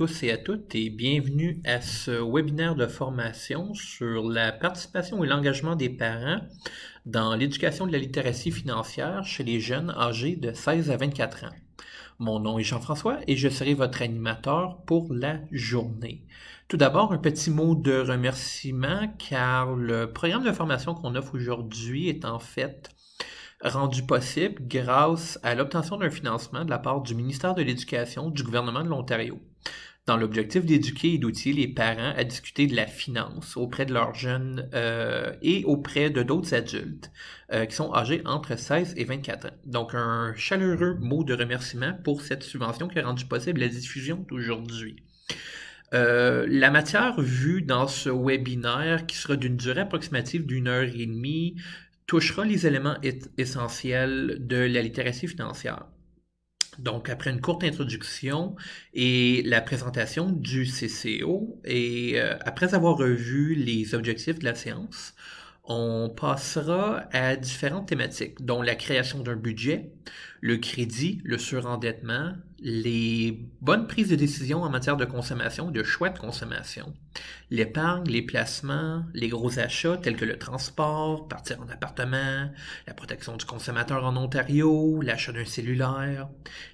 tous et à toutes et bienvenue à ce webinaire de formation sur la participation et l'engagement des parents dans l'éducation de la littératie financière chez les jeunes âgés de 16 à 24 ans. Mon nom est Jean-François et je serai votre animateur pour la journée. Tout d'abord, un petit mot de remerciement car le programme de formation qu'on offre aujourd'hui est en fait rendu possible grâce à l'obtention d'un financement de la part du ministère de l'Éducation du gouvernement de l'Ontario dans l'objectif d'éduquer et d'outiller les parents à discuter de la finance auprès de leurs jeunes euh, et auprès de d'autres adultes euh, qui sont âgés entre 16 et 24 ans. Donc un chaleureux mot de remerciement pour cette subvention qui a rendu possible la diffusion d'aujourd'hui. Euh, la matière vue dans ce webinaire, qui sera d'une durée approximative d'une heure et demie, touchera les éléments essentiels de la littératie financière. Donc, après une courte introduction et la présentation du CCO, et euh, après avoir revu les objectifs de la séance, on passera à différentes thématiques, dont la création d'un budget, le crédit, le surendettement, les bonnes prises de décision en matière de consommation, de choix de consommation, l'épargne, les placements, les gros achats tels que le transport, partir en appartement, la protection du consommateur en Ontario, l'achat d'un cellulaire,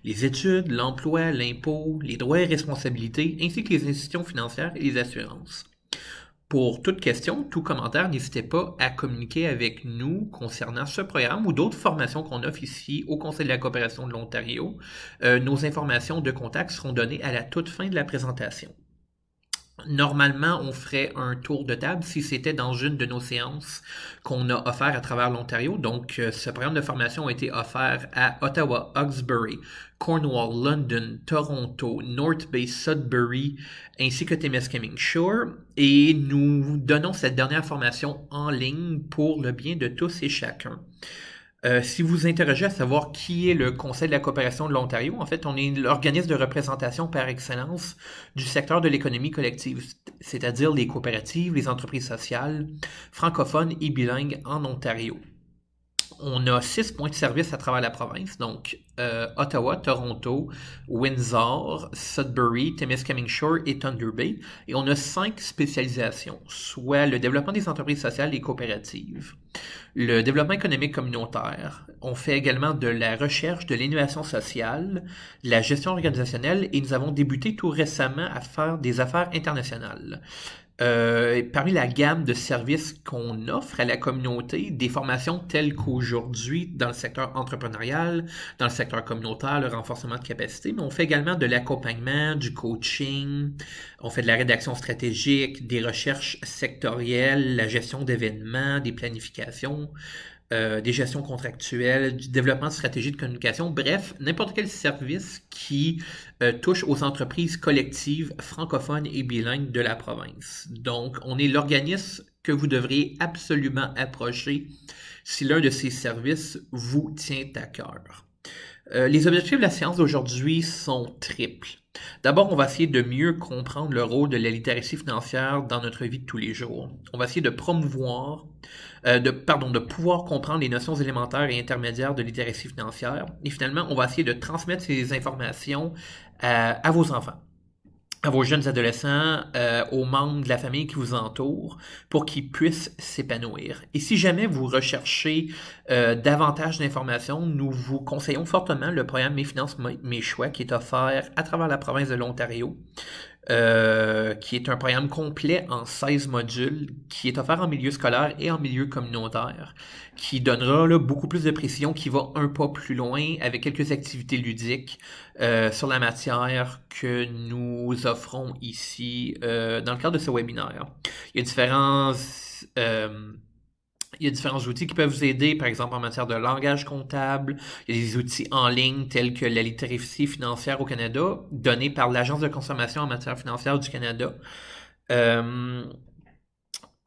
les études, l'emploi, l'impôt, les droits et responsabilités, ainsi que les institutions financières et les assurances. Pour toute question, tout commentaire, n'hésitez pas à communiquer avec nous concernant ce programme ou d'autres formations qu'on offre ici au Conseil de la coopération de l'Ontario. Euh, nos informations de contact seront données à la toute fin de la présentation. Normalement, on ferait un tour de table si c'était dans une de nos séances qu'on a offert à travers l'Ontario. Donc, euh, ce programme de formation a été offert à Ottawa, Hawkesbury, Cornwall, London, Toronto, North Bay, Sudbury, ainsi que Temiskaming Shore. Et nous donnons cette dernière formation en ligne pour le bien de tous et chacun. Euh, si vous interrogez à savoir qui est le Conseil de la coopération de l'Ontario, en fait, on est l'organisme de représentation par excellence du secteur de l'économie collective, c'est-à-dire les coopératives, les entreprises sociales francophones et bilingues en Ontario on a six points de service à travers la province, donc euh, Ottawa, Toronto, Windsor, Sudbury, thames Shore et Thunder Bay. Et on a cinq spécialisations, soit le développement des entreprises sociales et coopératives, le développement économique communautaire. On fait également de la recherche, de l'innovation sociale, la gestion organisationnelle et nous avons débuté tout récemment à faire des affaires internationales euh, parmi la gamme de services qu'on offre à la communauté, des formations telles qu'aujourd'hui dans le secteur entrepreneurial, dans le secteur communautaire, le renforcement de capacité, mais on fait également de l'accompagnement, du coaching, on fait de la rédaction stratégique, des recherches sectorielles, la gestion d'événements, des planifications, euh, des gestions contractuelles, du développement de stratégies de communication, bref, n'importe quel service qui euh, touche aux entreprises collectives francophones et bilingues de la province. Donc, on est l'organisme que vous devriez absolument approcher si l'un de ces services vous tient à cœur. Euh, les objectifs de la séance d'aujourd'hui sont triples. D'abord, on va essayer de mieux comprendre le rôle de la littératie financière dans notre vie de tous les jours. On va essayer de promouvoir euh, de, pouvoir comprendre les notions élémentaires et intermédiaires de littératie financière. Et finalement, on va essayer de transmettre ces informations euh, à vos enfants à vos jeunes adolescents, euh, aux membres de la famille qui vous entourent, pour qu'ils puissent s'épanouir. Et si jamais vous recherchez davantage d'informations, nous vous conseillons fortement le programme Mes Finances, Mes Choix qui est offert à travers la province de l'Ontario. Euh, qui est un programme complet en 16 modules, qui est offert en milieu scolaire et en milieu communautaire, qui donnera beaucoup plus de précision, qui va un pas plus loin avec quelques activités ludiques euh, sur la matière que nous offrons ici euh, dans le cadre de ce webinaire. Il y a différence... Il y a différents outils qui peuvent vous aider, par exemple en matière de langage comptable. Il y a des outils en ligne tels que la littératie financière au Canada, donnée par l'Agence de consommation en matière financière du Canada. Euh,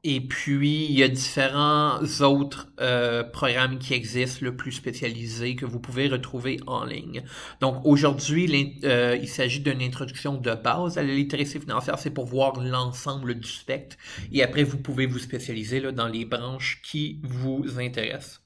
et puis, il y a différents autres euh, programmes qui existent, le plus spécialisé, que vous pouvez retrouver en ligne. Donc, aujourd'hui, euh, il s'agit d'une introduction de base à la littératie financière. C'est pour voir l'ensemble du spectre. Et après, vous pouvez vous spécialiser dans les branches qui vous intéressent.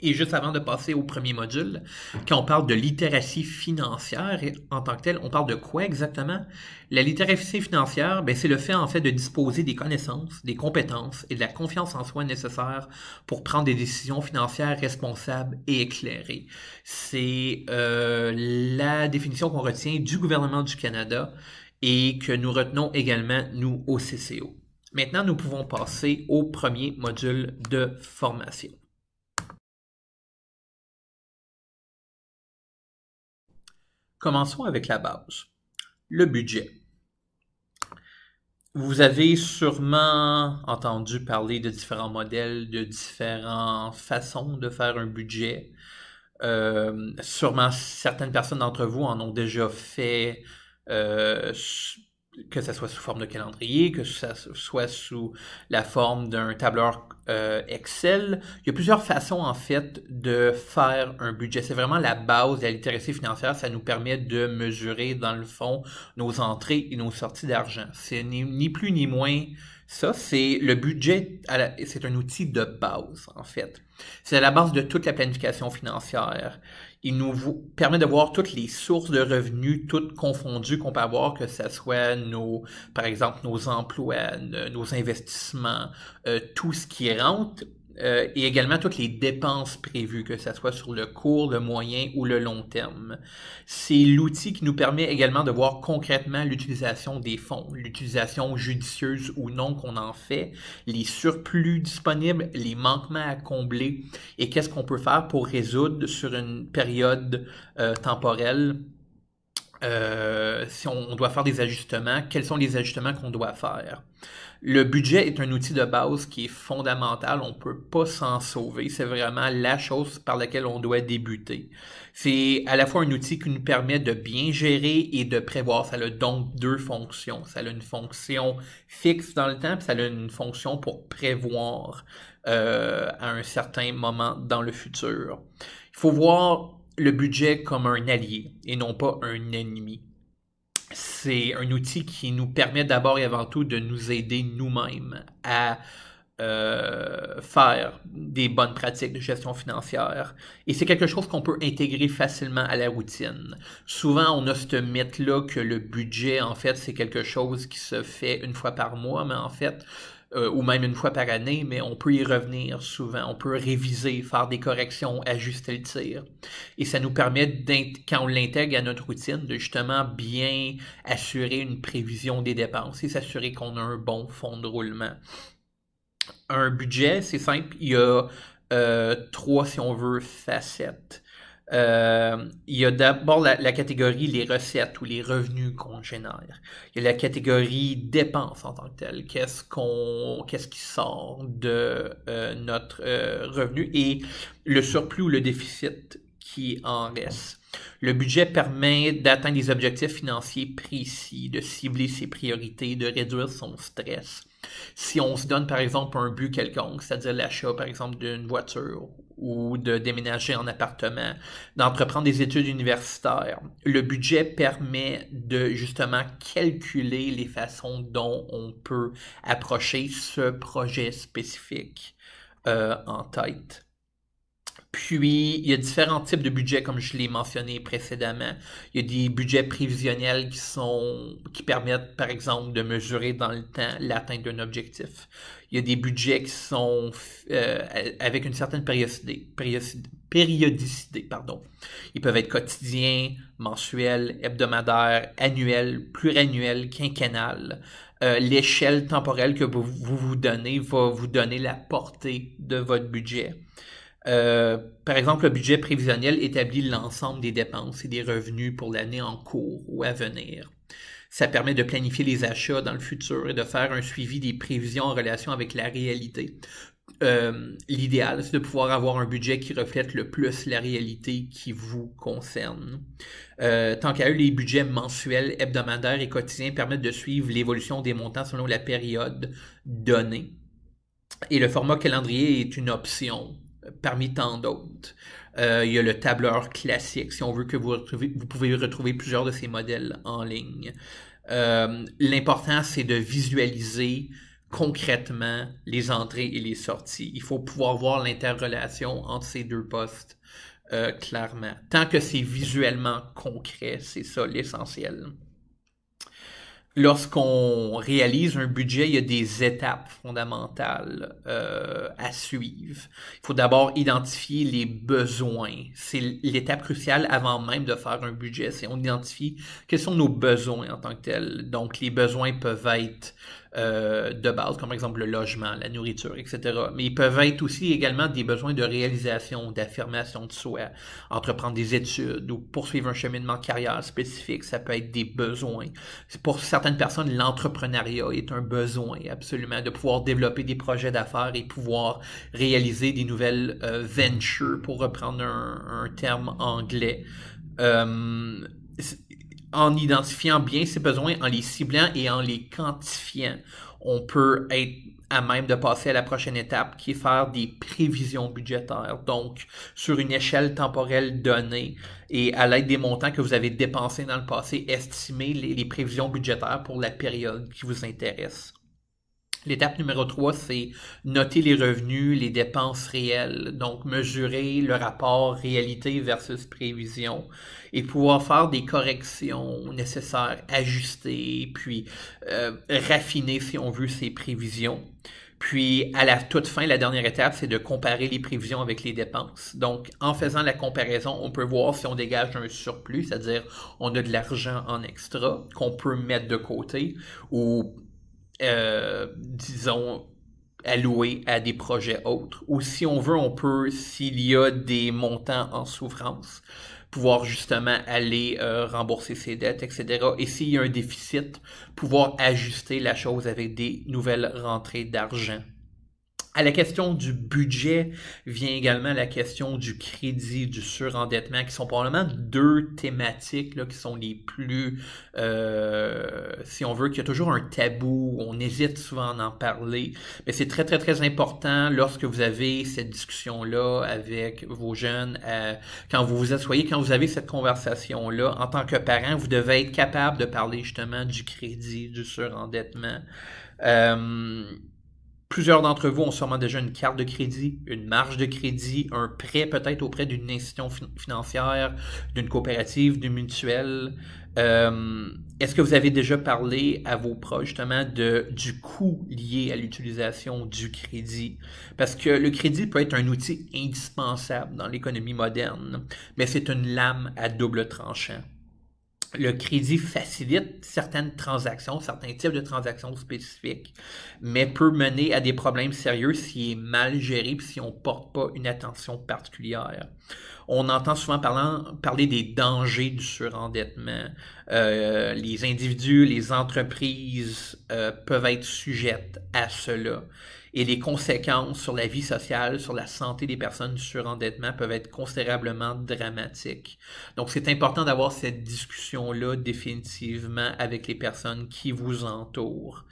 Et juste avant de passer au premier module, quand on parle de littératie financière en tant que telle, on parle de quoi exactement? La littératie financière, ben, c'est le fait en fait de disposer des connaissances, des compétences et de la confiance en soi nécessaire pour prendre des décisions financières responsables et éclairées. C'est euh, la définition qu'on retient du gouvernement du Canada et que nous retenons également, nous, au CCO. Maintenant, nous pouvons passer au premier module de formation. Commençons avec la base, le budget. Vous avez sûrement entendu parler de différents modèles, de différentes façons de faire un budget. Euh, sûrement certaines personnes d'entre vous en ont déjà fait euh, que ça soit sous forme de calendrier, que ça soit sous la forme d'un tableur euh, Excel. Il y a plusieurs façons en fait de faire un budget. C'est vraiment la base de la littératie financière. Ça nous permet de mesurer dans le fond nos entrées et nos sorties d'argent. C'est ni, ni, plus ni moins ça. C'est le budget, c'est un outil de base en fait. C'est la base de toute la planification financière il nous permet de voir toutes les sources de revenus, toutes confondues qu'on peut avoir, que ce soit nos, par exemple, nos emplois, nos investissements, euh, tout ce qui rentre euh, et également toutes les dépenses prévues, que ce soit sur le court, le moyen ou le long terme. C'est l'outil qui nous permet également de voir concrètement l'utilisation des fonds, l'utilisation judicieuse ou non qu'on en fait, les surplus disponibles, les manquements à combler et qu'est-ce qu'on peut faire pour résoudre sur une période euh, temporelle euh, si on, doit faire des ajustements, quels sont les ajustements qu'on doit faire. Le budget est un outil de base qui est fondamental, on ne peut pas s'en sauver, c'est vraiment la chose par laquelle on doit débuter. C'est à la fois un outil qui nous permet de bien gérer et de prévoir, ça a donc deux fonctions, ça a une fonction fixe dans le temps, puis ça a une fonction pour prévoir euh, à un certain moment dans le futur. Il faut voir le budget comme un allié et non pas un ennemi. C'est un outil qui nous permet d'abord et avant tout de nous aider nous-mêmes à euh, faire des bonnes pratiques de gestion financière. Et c'est quelque chose qu'on peut intégrer facilement à la routine. Souvent, on a ce mythe-là que le budget, en fait, c'est quelque chose qui se fait une fois par mois, mais en fait, euh, ou même une fois par année, mais on peut y revenir souvent. On peut réviser, faire des corrections, ajuster le tir. Et ça nous permet, quand on l'intègre à notre routine, de justement bien assurer une prévision des dépenses et s'assurer qu'on a un bon fonds de roulement. Un budget, c'est simple, il y a euh, trois, si on veut, facettes. Euh, il y a d'abord la, catégorie les recettes ou les revenus qu'on génère. Il y a la catégorie dépenses en tant que telle. Qu'est-ce qu'on, qu'est-ce qui sort de euh, notre euh, revenu et le surplus ou le déficit qui en reste. Le budget permet d'atteindre des objectifs financiers précis, de cibler ses priorités, de réduire son stress. Si on se donne par exemple un but quelconque, c'est-à-dire l'achat par exemple d'une voiture ou de déménager en appartement, d'entreprendre des études universitaires. Le budget permet de justement calculer les façons dont on peut approcher ce projet spécifique euh, en tête. Puis, il y a différents types de budgets, comme je l'ai mentionné précédemment. Il y a des budgets prévisionnels qui sont, qui permettent, par exemple, de mesurer dans le temps l'atteinte d'un objectif il y a des budgets qui sont euh, avec une certaine périodicité, pardon. Ils peuvent être quotidiens, mensuels, hebdomadaires, annuels, pluriannuels, quinquennales. Euh, l'échelle temporelle que vous, vous, donnez va vous donner la portée de votre budget. Euh, par exemple, le budget prévisionnel établit l'ensemble des dépenses et des revenus pour l'année en cours ou à venir. Ça permet de planifier les achats dans le futur et de faire un suivi des prévisions en relation avec la réalité. Euh, l'idéal, c'est de pouvoir avoir un budget qui reflète le plus la réalité qui vous concerne. Euh, tant qu'à eux, les budgets mensuels, hebdomadaires et quotidiens permettent de suivre l'évolution des montants selon la période donnée. Et le format calendrier est une option euh, parmi tant d'autres. Euh, il y a le tableur classique, si on veut que vous retrouvez, vous pouvez retrouver plusieurs de ces modèles en ligne. Euh, L'important, c'est de visualiser concrètement les entrées et les sorties. Il faut pouvoir voir l'interrelation entre ces deux postes euh, clairement. Tant que c'est visuellement concret, c'est ça l'essentiel lorsqu'on réalise un budget, il y a des étapes fondamentales euh, à suivre. Il faut d'abord identifier les besoins. C'est l'étape cruciale avant même de faire un budget. C'est on identifie quels sont nos besoins en tant que tels. Donc les besoins peuvent être euh, de base, comme par exemple le logement, la nourriture, etc. Mais ils peuvent être aussi également des besoins de réalisation, d'affirmation de soi, entreprendre des études ou poursuivre un cheminement carrière spécifique, ça peut être des besoins. Pour certaines personnes, l'entrepreneuriat est un besoin absolument de pouvoir développer des projets d'affaires et pouvoir réaliser des nouvelles euh, ventures, pour reprendre un, terme anglais. Euh, en identifiant bien ses besoins, en les ciblant et en les quantifiant, on peut être à même de passer à la prochaine étape qui est faire des prévisions budgétaires. Donc, sur une échelle temporelle donnée et à l'aide des montants que vous avez dépensés dans le passé, estimer les, prévisions budgétaires pour la période qui vous intéresse. L'étape numéro 3, c'est noter les revenus, les dépenses réelles, donc mesurer le rapport réalité versus prévision et pouvoir faire des corrections nécessaires, ajuster, puis euh, raffiner, si on veut, ses prévisions. Puis, à la toute fin, la dernière étape, c'est de comparer les prévisions avec les dépenses. Donc, en faisant la comparaison, on peut voir si on dégage un surplus, c'est-à-dire on a de l'argent en extra qu'on peut mettre de côté ou, euh, disons, allouer à des projets autres. Ou si on veut, on peut, s'il y a des montants en souffrance, pouvoir justement aller euh, rembourser ses dettes, etc. Et s'il y a un déficit, pouvoir ajuster la chose avec des nouvelles rentrées d'argent. À la question du budget vient également la question du crédit, du surendettement, qui sont probablement deux thématiques là, qui sont les plus, euh, si on veut, qu'il y a toujours un tabou, on hésite souvent à en parler, mais c'est très, très, très important lorsque vous avez cette discussion-là avec vos jeunes, euh, quand vous vous asseyez, quand vous avez cette conversation-là, en tant que parent, vous devez être capable de parler justement du crédit, du surendettement. Euh, Plusieurs d'entre vous ont sûrement déjà une carte de crédit, une marge de crédit, un prêt peut-être auprès d'une institution financière, d'une coopérative, d'une mutuelle. Euh, est-ce que vous avez déjà parlé à vos proches justement du coût lié à l'utilisation du crédit? Parce que le crédit peut être un outil indispensable dans l'économie moderne, mais c'est une lame à double tranchant le crédit facilite certaines transactions, certains types de transactions spécifiques, mais peut mener à des problèmes sérieux s'il est mal géré et si on ne porte pas une attention particulière. On entend souvent parler des dangers du surendettement. Euh, les individus, les entreprises euh, peuvent être sujettes à cela et les conséquences sur la vie sociale, sur la santé des personnes sur endettement peuvent être considérablement dramatiques. Donc c'est important d'avoir cette discussion-là définitivement avec les personnes qui vous entourent.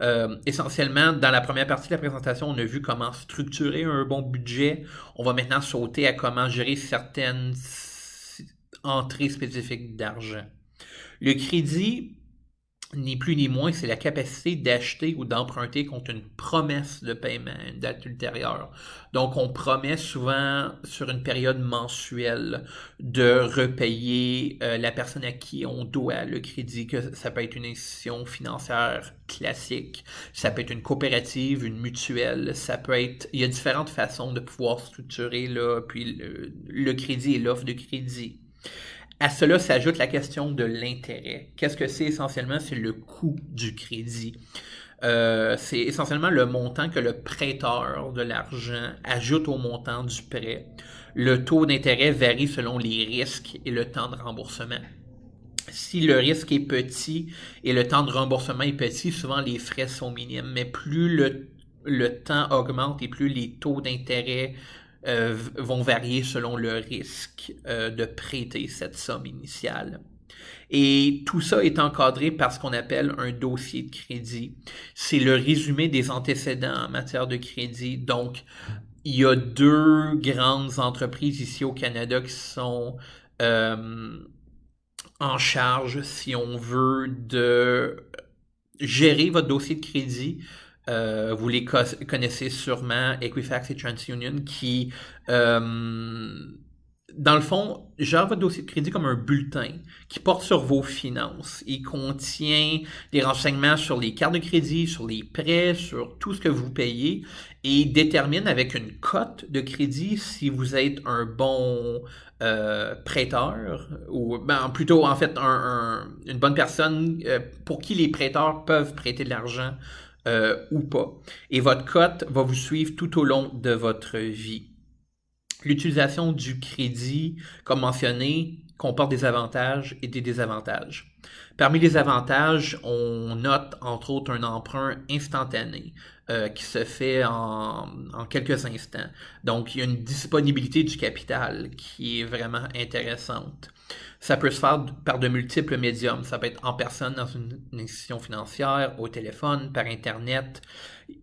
Euh, essentiellement, dans la première partie de la présentation, on a vu comment structurer un bon budget. On va maintenant sauter à comment gérer certaines entrées spécifiques d'argent. Le crédit, ni plus ni moins, c'est la capacité d'acheter ou d'emprunter contre une promesse de paiement, une date ultérieure. Donc, on promet souvent sur une période mensuelle de repayer euh, la personne à qui on doit le crédit, que ça peut être une institution financière classique, ça peut être une coopérative, une mutuelle, ça peut être... Il y a différentes façons de pouvoir structurer, là, puis le, le crédit et l'offre de crédit. À cela s'ajoute la question de l'intérêt. Qu'est-ce que c'est essentiellement? C'est le coût du crédit. Euh, c'est essentiellement le montant que le prêteur de l'argent ajoute au montant du prêt. Le taux d'intérêt varie selon les risques et le temps de remboursement. Si le risque est petit et le temps de remboursement est petit, souvent les frais sont minimes, mais plus le, le temps augmente et plus les taux d'intérêt euh, vont varier selon le risque euh, de prêter cette somme initiale. Et tout ça est encadré par ce qu'on appelle un dossier de crédit. C'est le résumé des antécédents en matière de crédit. Donc, il y a deux grandes entreprises ici au Canada qui sont euh, en charge, si on veut, de gérer votre dossier de crédit euh, vous les connaissez sûrement, Equifax et TransUnion, qui, euh, dans le fond, gèrent votre dossier de crédit comme un bulletin qui porte sur vos finances. Il contient des renseignements sur les cartes de crédit, sur les prêts, sur tout ce que vous payez et détermine avec une cote de crédit si vous êtes un bon euh, prêteur ou ben, plutôt en fait une bonne personne pour qui les prêteurs peuvent prêter de l'argent euh, ou pas. Et votre cote va vous suivre tout au long de votre vie. L'utilisation du crédit, comme mentionné, comporte des avantages et des désavantages. Parmi les avantages, on note entre autres un emprunt instantané euh, qui se fait en, quelques instants. Donc, il y a une disponibilité du capital qui est vraiment intéressante. Ça peut se faire par de multiples médiums. Ça peut être en personne dans une, institution financière, au téléphone, par Internet.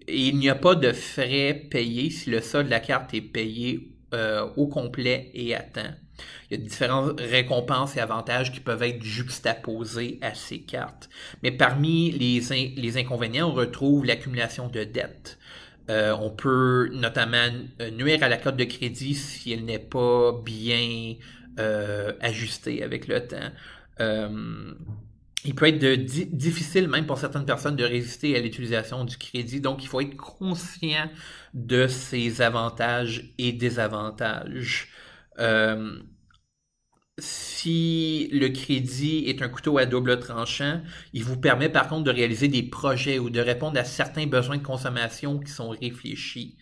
Et il n'y a pas de frais payés si le solde de la carte est payé euh, au complet et à temps. Il y a différentes récompenses et avantages qui peuvent être juxtaposés à ces cartes. Mais parmi les, les inconvénients, on retrouve l'accumulation de dettes. Euh, on peut notamment euh, nuire à la carte de crédit si elle n'est pas bien ajuster euh, ajusté avec le temps. Euh, il peut être difficile même pour certaines personnes de résister à l'utilisation du crédit, donc il faut être conscient de ses avantages et désavantages. Euh, si le crédit est un couteau à double tranchant, il vous permet par contre de réaliser des projets ou de répondre à certains besoins de consommation qui sont réfléchis.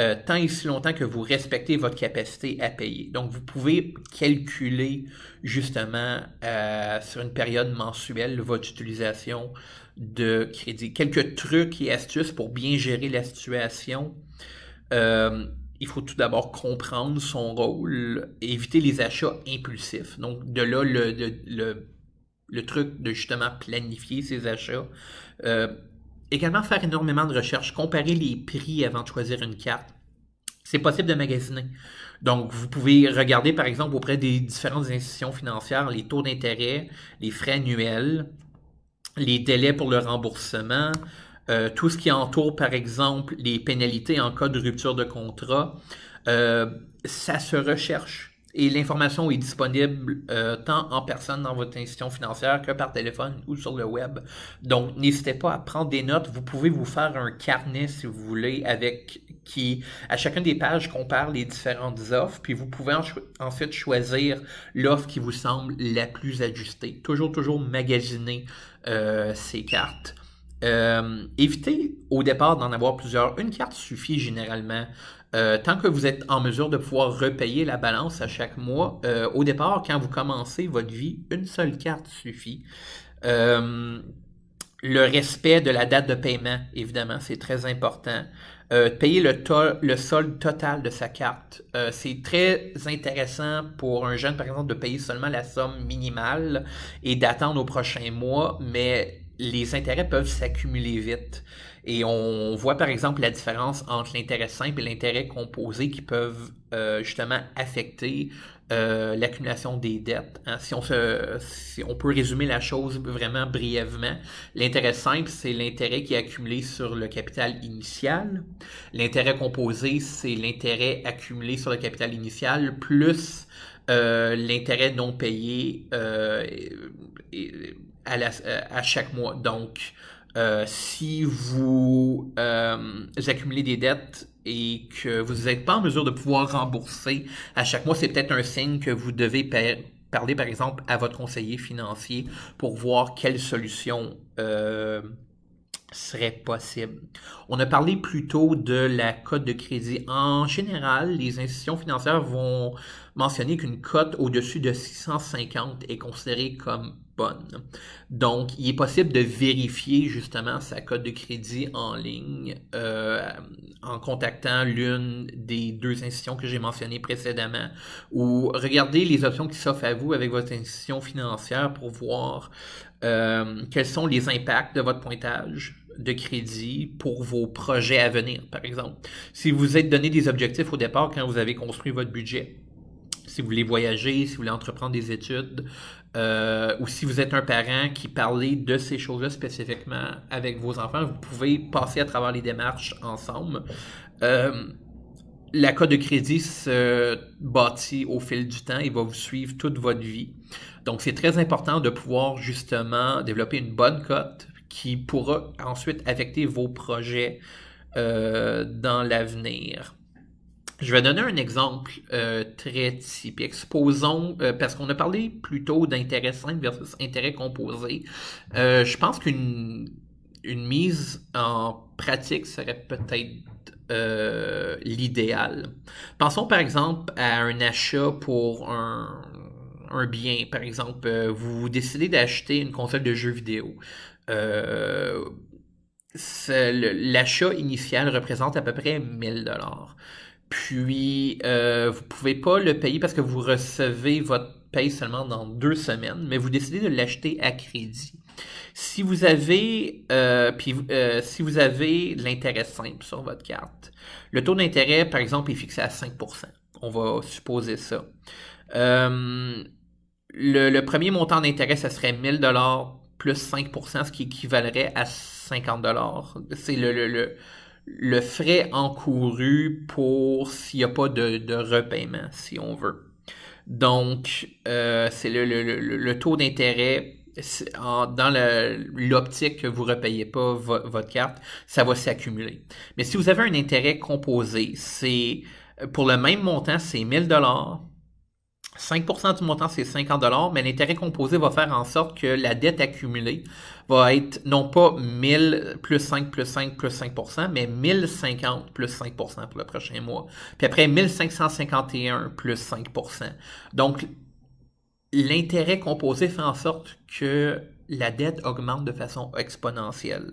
Euh, tant et si longtemps que vous respectez votre capacité à payer. Donc, vous pouvez calculer justement euh, sur une période mensuelle votre utilisation de crédit. Quelques trucs et astuces pour bien gérer la situation. Euh, il faut tout d'abord comprendre son rôle, éviter les achats impulsifs. Donc, de là, le, truc de justement planifier ses achats. Également, faire énormément de recherches, comparer les prix avant de choisir une carte. C'est possible de magasiner. Donc, vous pouvez regarder, par exemple, auprès des différentes institutions financières, les taux d'intérêt, les frais annuels, les délais pour le remboursement, euh, tout ce qui entoure, par exemple, les pénalités en cas de rupture de contrat. Euh, ça se recherche. Et l'information est disponible euh, tant en personne dans votre institution financière que par téléphone ou sur le web. Donc, n'hésitez pas à prendre des notes. Vous pouvez vous faire un carnet, si vous voulez, avec qui, à chacune des pages, compare les différentes offres. Puis, vous pouvez ensuite choisir l'offre qui vous semble la plus ajustée. Toujours, toujours magasiner euh, ces cartes. Euh, évitez au départ d'en avoir plusieurs. Une carte suffit généralement. Euh, tant que vous êtes en mesure de pouvoir repayer la balance à chaque mois, euh, au départ, quand vous commencez votre vie, une seule carte suffit. Euh, le respect de la date de paiement, évidemment, c'est très important. payer le, solde total de sa carte. c'est très intéressant pour un jeune, par exemple, de payer seulement la somme minimale et d'attendre au prochain mois, mais les intérêts peuvent s'accumuler vite. Et on voit par exemple la différence entre l'intérêt simple et l'intérêt composé qui peuvent euh, justement affecter euh, l'accumulation des dettes. Hein. Si, on peut résumer la chose vraiment brièvement, l'intérêt simple, c'est l'intérêt qui est accumulé sur le capital initial. L'intérêt composé, c'est l'intérêt accumulé sur le capital initial plus euh, l'intérêt non payé à, chaque mois. Donc, euh, si vous, euh, accumulez des dettes et que vous n'êtes pas en mesure de pouvoir rembourser à chaque mois, c'est peut-être un signe que vous devez parler, par exemple, à votre conseiller financier pour voir quelle solution euh, serait possible. On a parlé plutôt de la cote de crédit. En général, les institutions financières vont mentionner qu'une cote au-dessus de 650 est considérée comme donc, il est possible de vérifier justement sa cote de crédit en ligne euh, en contactant l'une des deux institutions que j'ai mentionnées précédemment ou regarder les options qui s'offrent à vous avec votre institution financière pour voir euh, quels sont les impacts de votre pointage de crédit pour vos projets à venir, par exemple. Si vous vous êtes donné des objectifs au départ quand vous avez construit votre budget, si vous voulez voyager, si vous voulez entreprendre des études, euh, ou si vous êtes un parent qui parlait de ces choses-là spécifiquement avec vos enfants, vous pouvez passer à travers les démarches ensemble. Euh, la cote de crédit se bâtit au fil du temps et va vous suivre toute votre vie. Donc, c'est très important de pouvoir justement développer une bonne cote qui pourra ensuite affecter vos projets euh, dans l'avenir. Je vais donner un exemple euh, très typique. Supposons, euh, parce qu'on a parlé plutôt d'intérêt simple versus intérêt composé, euh, je pense qu'une mise en pratique serait peut-être l'idéal. Pensons par exemple à un achat pour un, bien. Par exemple, vous décidez d'acheter une console de jeux vidéo. L'achat initial représente à peu près 1000 dollars. Puis, vous euh, vous pouvez pas le payer parce que vous recevez votre paye seulement dans deux semaines, mais vous décidez de l'acheter à crédit. Si vous avez, euh, euh si vous avez l'intérêt simple sur votre carte, le taux d'intérêt, par exemple, est fixé à 5%. On va supposer ça. Euh, le, premier montant d'intérêt, ça serait 1000 dollars plus 5%, ce qui équivalerait à 50 C'est le le frais encouru pour s'il n'y a pas de, de, repaiement, si on veut. Donc, euh, c'est le, le, le, taux d'intérêt dans l'optique que vous ne repayez pas votre carte, ça va s'accumuler. Mais si vous avez un intérêt composé, c'est pour le même montant, c'est 1000 5 du montant, c'est 50 mais l'intérêt composé va faire en sorte que la dette accumulée va être non pas 1000 plus 5 plus 5 plus 5 mais 1050 plus 5 pour le prochain mois. Puis après, 1551 plus 5 Donc, l'intérêt composé fait en sorte que la dette augmente de façon exponentielle.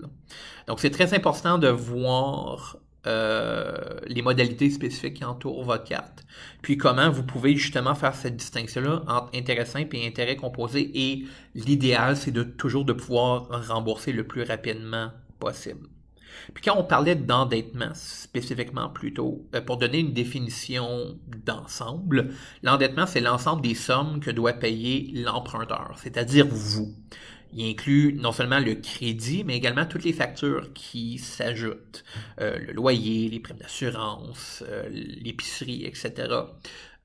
Donc, c'est très important de voir euh, les modalités spécifiques qui entourent votre carte, puis comment vous pouvez justement faire cette distinction-là entre intérêt simple et intérêt composé. Et l'idéal, c'est de toujours de pouvoir rembourser le plus rapidement possible. Puis quand on parlait d'endettement spécifiquement plutôt, euh, pour donner une définition d'ensemble, l'endettement, c'est l'ensemble des sommes que doit payer l'emprunteur, c'est-à-dire vous. Il inclut non seulement le crédit, mais également toutes les factures qui s'ajoutent, euh, le loyer, les primes d'assurance, euh, l'épicerie, etc.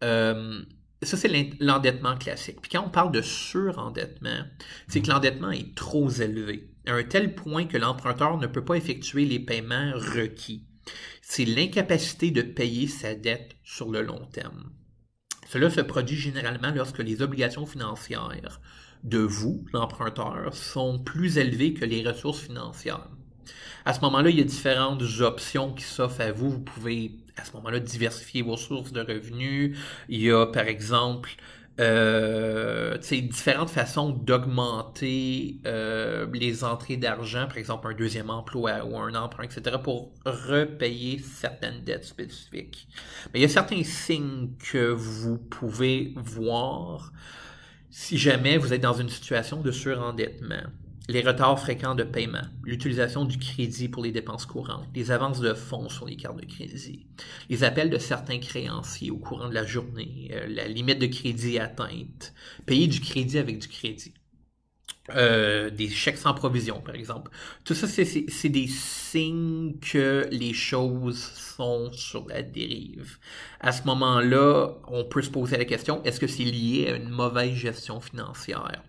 Euh, ça, c'est l'endettement classique. Puis quand on parle de surendettement, c'est que l'endettement est trop élevé, à un tel point que l'emprunteur ne peut pas effectuer les paiements requis. C'est l'incapacité de payer sa dette sur le long terme. Cela se produit généralement lorsque les obligations financières de vous, l'emprunteur, sont plus élevés que les ressources financières. À ce moment-là, il y a différentes options qui s'offrent à vous. Vous pouvez, à ce moment-là, diversifier vos sources de revenus. Il y a, par exemple, euh, différentes façons d'augmenter euh, les entrées d'argent, par exemple un deuxième emploi ou un emprunt, etc., pour repayer certaines dettes spécifiques. Mais il y a certains signes que vous pouvez voir si jamais vous êtes dans une situation de surendettement, les retards fréquents de paiement, l'utilisation du crédit pour les dépenses courantes, les avances de fonds sur les cartes de crédit, les appels de certains créanciers au courant de la journée, euh, la limite de crédit atteinte, payer du crédit avec du crédit. Euh, des chèques sans provision, par exemple. Tout ça, c'est des signes que les choses sont sur la dérive. À ce moment-là, on peut se poser la question, est-ce que c'est lié à une mauvaise gestion financière?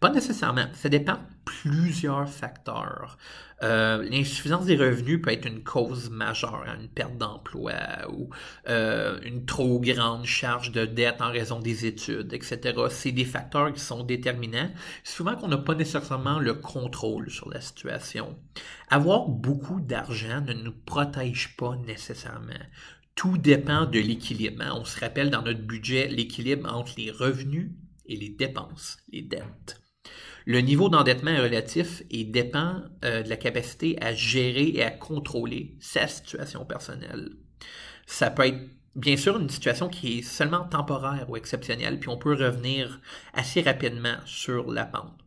Pas nécessairement. Ça dépend de plusieurs facteurs. Euh, l'insuffisance des revenus peut être une cause majeure, hein, une perte d'emploi ou euh, une trop grande charge de dette en raison des études, etc. C'est des facteurs qui sont déterminants. Souvent qu'on n'a pas nécessairement le contrôle sur la situation. Avoir beaucoup d'argent ne nous protège pas nécessairement tout dépend de l'équilibre. Hein. On se rappelle dans notre budget l'équilibre entre les revenus et les dépenses, les dettes. Le niveau d'endettement est relatif et dépend euh, de la capacité à gérer et à contrôler sa situation personnelle. Ça peut être bien sûr une situation qui est seulement temporaire ou exceptionnelle, puis on peut revenir assez rapidement sur la pente.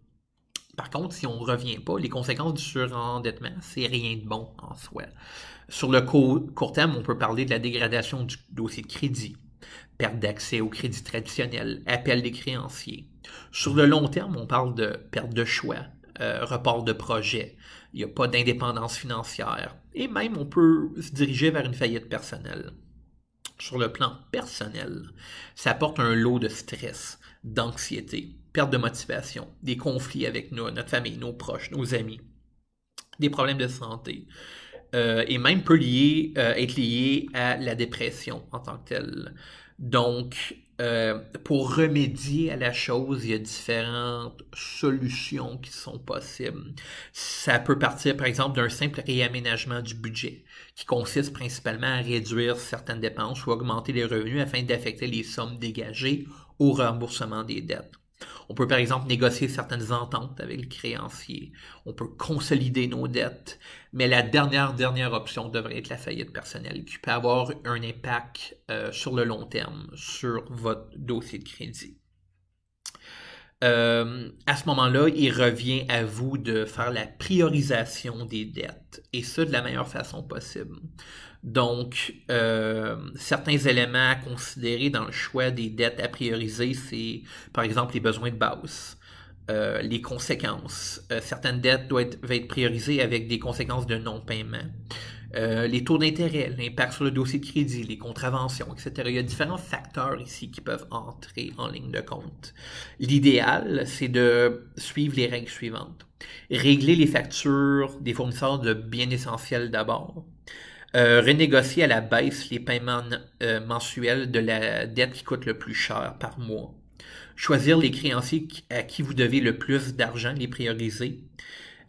Par contre, si on ne revient pas, les conséquences du surendettement, c'est rien de bon en soi. Sur le court terme, on peut parler de la dégradation du dossier de crédit, perte d'accès au crédit traditionnel, appel des créanciers. Sur le long terme, on parle de perte de choix, euh, report de projet, il n'y a pas d'indépendance financière, et même on peut se diriger vers une faillite personnelle. Sur le plan personnel, ça apporte un lot de stress, d'anxiété, perte de motivation, des conflits avec nous, notre famille, nos proches, nos amis, des problèmes de santé, euh, et même peut euh, être lié à la dépression en tant que telle. Donc, euh, pour remédier à la chose, il y a différentes solutions qui sont possibles. Ça peut partir, par exemple, d'un simple réaménagement du budget, qui consiste principalement à réduire certaines dépenses ou augmenter les revenus afin d'affecter les sommes dégagées au remboursement des dettes. On peut par exemple négocier certaines ententes avec le créancier, on peut consolider nos dettes, mais la dernière, dernière option devrait être la faillite personnelle qui peut avoir un impact euh, sur le long terme sur votre dossier de crédit. Euh, à ce moment-là, il revient à vous de faire la priorisation des dettes, et ce, de la meilleure façon possible. Donc, euh, certains éléments à considérer dans le choix des dettes à prioriser, c'est par exemple les besoins de base. Euh, les conséquences. Euh, certaines dettes doivent être, priorisées avec des conséquences de non-paiement. les taux d'intérêt, l'impact sur le dossier de crédit, les contraventions, etc. Il y a différents facteurs ici qui peuvent entrer en ligne de compte. L'idéal, c'est de suivre les règles suivantes. Régler les factures des fournisseurs de biens essentiels d'abord. Euh, renégocier à la baisse les paiements euh, mensuels de la dette qui coûte le plus cher par mois, choisir les créanciers à qui vous devez le plus d'argent, les prioriser,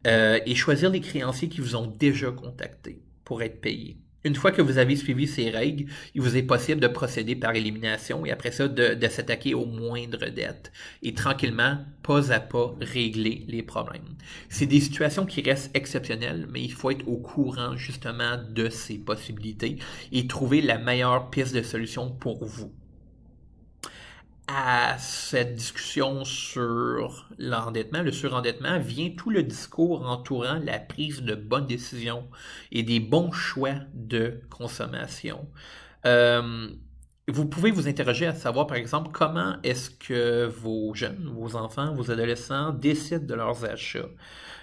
euh, et choisir les créanciers qui vous ont déjà contacté pour être payés. Une fois que vous avez suivi ces règles, il vous est possible de procéder par élimination et après ça de, s'attaquer aux moindres dettes et tranquillement, pas à pas, régler les problèmes. C'est des situations qui restent exceptionnelles, mais il faut être au courant justement de ces possibilités et trouver la meilleure piste de solution pour vous à cette discussion sur l'endettement, le surendettement, vient tout le discours entourant la prise de bonnes décisions et des bons choix de consommation. Euh, vous pouvez vous interroger à savoir, par exemple, comment est-ce que vos jeunes, vos enfants, vos adolescents décident de leurs achats.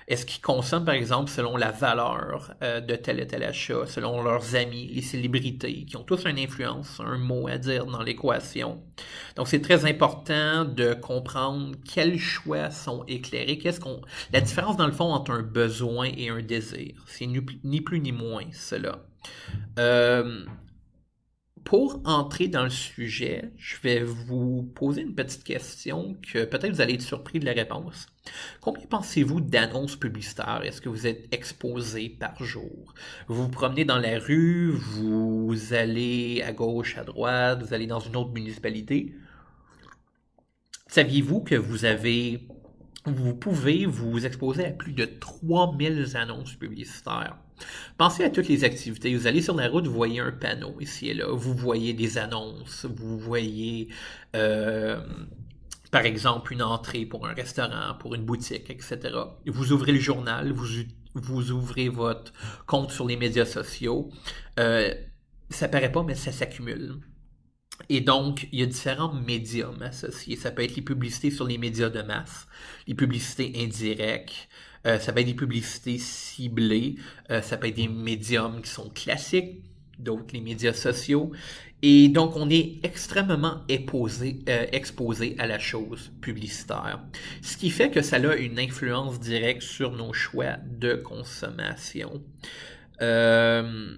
Est-ce qu'ils consomment, par exemple, selon la valeur euh, de tel et tel achat, selon leurs amis, les célébrités, qui ont tous une influence, un mot à dire dans l'équation? Donc, c'est très important de comprendre quels choix sont éclairés, qu'est-ce qu'on. La différence, dans le fond, entre un besoin et un désir. C'est ni plus ni moins cela. Euh, pour entrer dans le sujet, je vais vous poser une petite question que peut-être vous allez être surpris de la réponse. Combien pensez-vous d'annonces publicitaires est-ce que vous êtes exposé par jour? Vous vous promenez dans la rue, vous allez à gauche, à droite, vous allez dans une autre municipalité. Saviez-vous que vous avez vous pouvez vous exposer à plus de 3000 annonces publicitaires. Pensez à toutes les activités. Vous allez sur la route, vous voyez un panneau ici et là. Vous voyez des annonces, vous voyez euh, par exemple une entrée pour un restaurant, pour une boutique, etc. Vous ouvrez le journal, vous, ouvrez votre compte sur les médias sociaux. Euh, ça paraît pas, mais ça s'accumule. Et donc, il y a différents médiums associés. Ça peut être les publicités sur les médias de masse, les publicités indirectes, euh, ça peut être des publicités ciblées, euh, ça peut être des médiums qui sont classiques, d'autres les médias sociaux. Et donc, on est extrêmement euh, exposé à la chose publicitaire, ce qui fait que ça a une influence directe sur nos choix de consommation. Euh,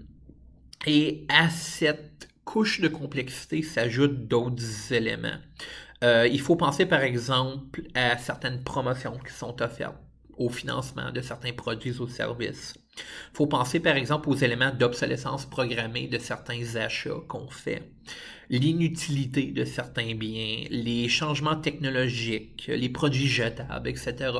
et à cette couche de complexité s'ajoutent d'autres éléments. Euh, il faut penser par exemple à certaines promotions qui sont offertes au financement de certains produits ou services. Il faut penser par exemple aux éléments d'obsolescence programmée de certains achats qu'on fait, l'inutilité de certains biens, les changements technologiques, les produits jetables, etc.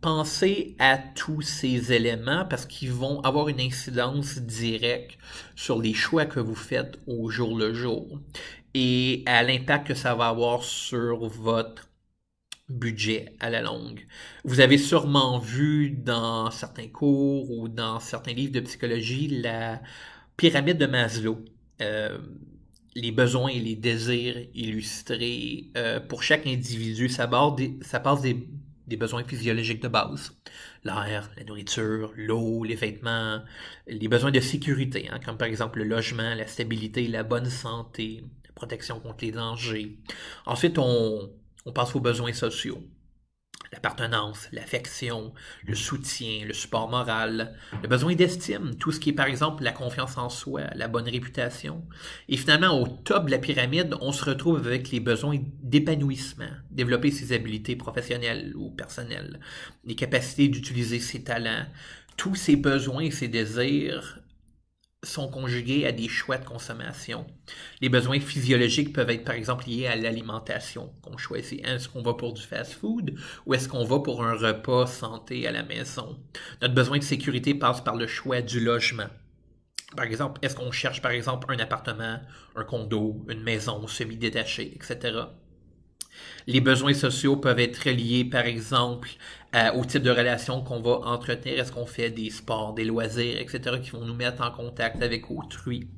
Pensez à tous ces éléments parce qu'ils vont avoir une incidence directe sur les choix que vous faites au jour le jour et à l'impact que ça va avoir sur votre budget à la longue. Vous avez sûrement vu dans certains cours ou dans certains livres de psychologie la pyramide de Maslow. Euh, les besoins et les désirs illustrés. Euh, pour chaque individu, ça, part passe des, besoins physiologiques de base. L'air, la nourriture, l'eau, les vêtements, les besoins de sécurité, hein, comme par exemple le logement, la stabilité, la bonne santé, la protection contre les dangers. Ensuite, on, on pense aux besoins sociaux. L'appartenance, l'affection, le soutien, le support moral, le besoin d'estime, tout ce qui est par exemple la confiance en soi, la bonne réputation. Et finalement, au top de la pyramide, on se retrouve avec les besoins d'épanouissement, développer ses habiletés professionnelles ou personnelles, les capacités d'utiliser ses talents, tous ses besoins et ses désirs sont conjugués à des choix de consommation. Les besoins physiologiques peuvent être par exemple liés à l'alimentation, qu'on choisit. Hein, est-ce qu'on va pour du fast-food ou est-ce qu'on va pour un repas santé à la maison? Notre besoin de sécurité passe par le choix du logement. Par exemple, est-ce qu'on cherche par exemple un appartement, un condo, une maison semi-détachée, etc. Les besoins sociaux peuvent être liés, par exemple, euh, au type de relation qu'on va entretenir. Est-ce qu'on fait des sports, des loisirs, etc., qui vont nous mettre en contact avec autrui.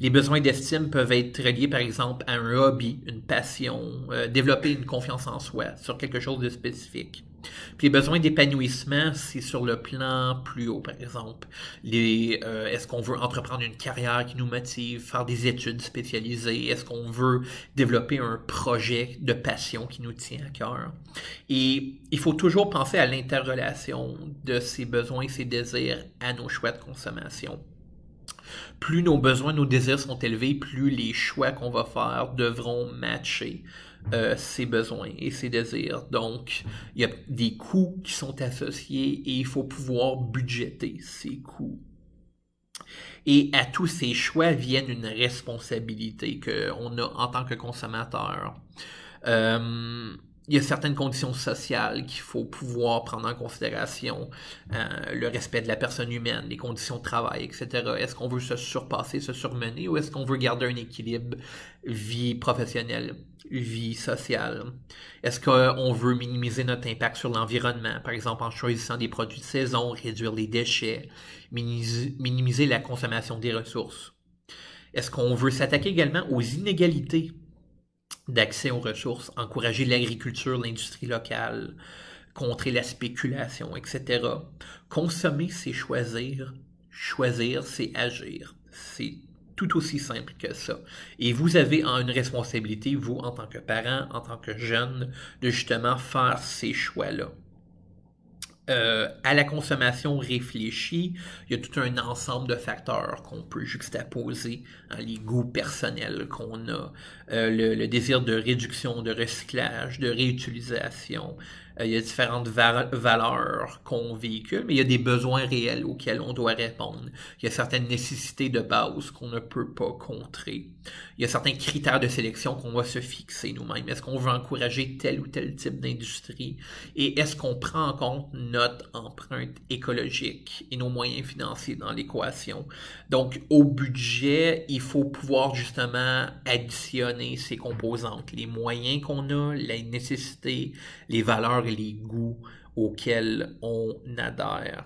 Les besoins d'estime peuvent être liés, par exemple, à un hobby, une passion, euh, développer une confiance en soi sur quelque chose de spécifique. Puis les besoins d'épanouissement, c'est sur le plan plus haut, par exemple. Euh, est-ce qu'on veut entreprendre une carrière qui nous motive, faire des études spécialisées? Est-ce qu'on veut développer un projet de passion qui nous tient à cœur? Et il faut toujours penser à l'interrelation de ces besoins et ces désirs à nos choix de consommation. Plus nos besoins, nos désirs sont élevés, plus les choix qu'on va faire devront matcher euh, ses besoins et ses désirs. Donc, il y a des coûts qui sont associés et il faut pouvoir budgéter ces coûts. Et à tous ces choix viennent une responsabilité qu'on a en tant que consommateur. Euh, il y a certaines conditions sociales qu'il faut pouvoir prendre en considération, euh, le respect de la personne humaine, les conditions de travail, etc. Est-ce qu'on veut se surpasser, se surmener, ou est-ce qu'on veut garder un équilibre vie professionnelle, vie sociale? Est-ce qu'on veut minimiser notre impact sur l'environnement, par exemple en choisissant des produits de saison, réduire les déchets, minimiser la consommation des ressources? Est-ce qu'on veut s'attaquer également aux inégalités d'accès aux ressources, encourager l'agriculture, l'industrie locale, contrer la spéculation, etc. Consommer, c'est choisir. Choisir, c'est agir. C'est tout aussi simple que ça. Et vous avez une responsabilité, vous, en tant que parents, en tant que jeunes, de justement faire ces choix-là. Euh, à la consommation réfléchie, il y a tout un ensemble de facteurs qu'on peut juxtaposer, hein, les goûts personnels qu'on a, euh, le, désir de réduction, de recyclage, de réutilisation, euh, il y a différentes valeurs qu'on véhicule, mais il y a des besoins réels auxquels on doit répondre. Il y a certaines nécessités de base qu'on ne peut pas contrer. Il y a certains critères de sélection qu'on va se fixer nous-mêmes. Est-ce qu'on veut encourager tel ou tel type d'industrie? Et est-ce qu'on prend en compte notre empreinte écologique et nos moyens financiers dans l'équation? Donc, au budget, il faut pouvoir justement additionner ces composantes, les moyens qu'on a, les nécessités, les valeurs les goûts auxquels on adhère.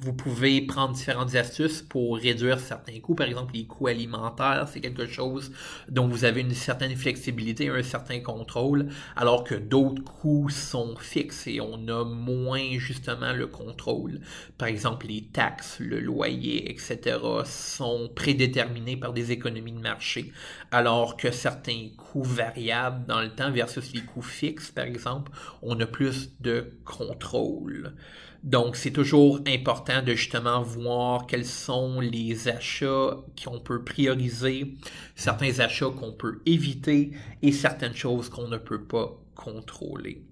Vous pouvez prendre différentes astuces pour réduire certains coûts. Par exemple, les coûts alimentaires, c'est quelque chose dont vous avez une certaine flexibilité, un certain contrôle, alors que d'autres coûts sont fixes et on a moins justement le contrôle. Par exemple, les taxes, le loyer, etc. sont prédéterminés par des économies de marché, alors que certains coûts variables dans le temps versus les coûts fixes, par exemple, on a plus de contrôle. Donc, c'est toujours important de justement voir quels sont les achats qu'on peut prioriser, certains achats qu'on peut éviter et certaines choses qu'on ne peut pas contrôler.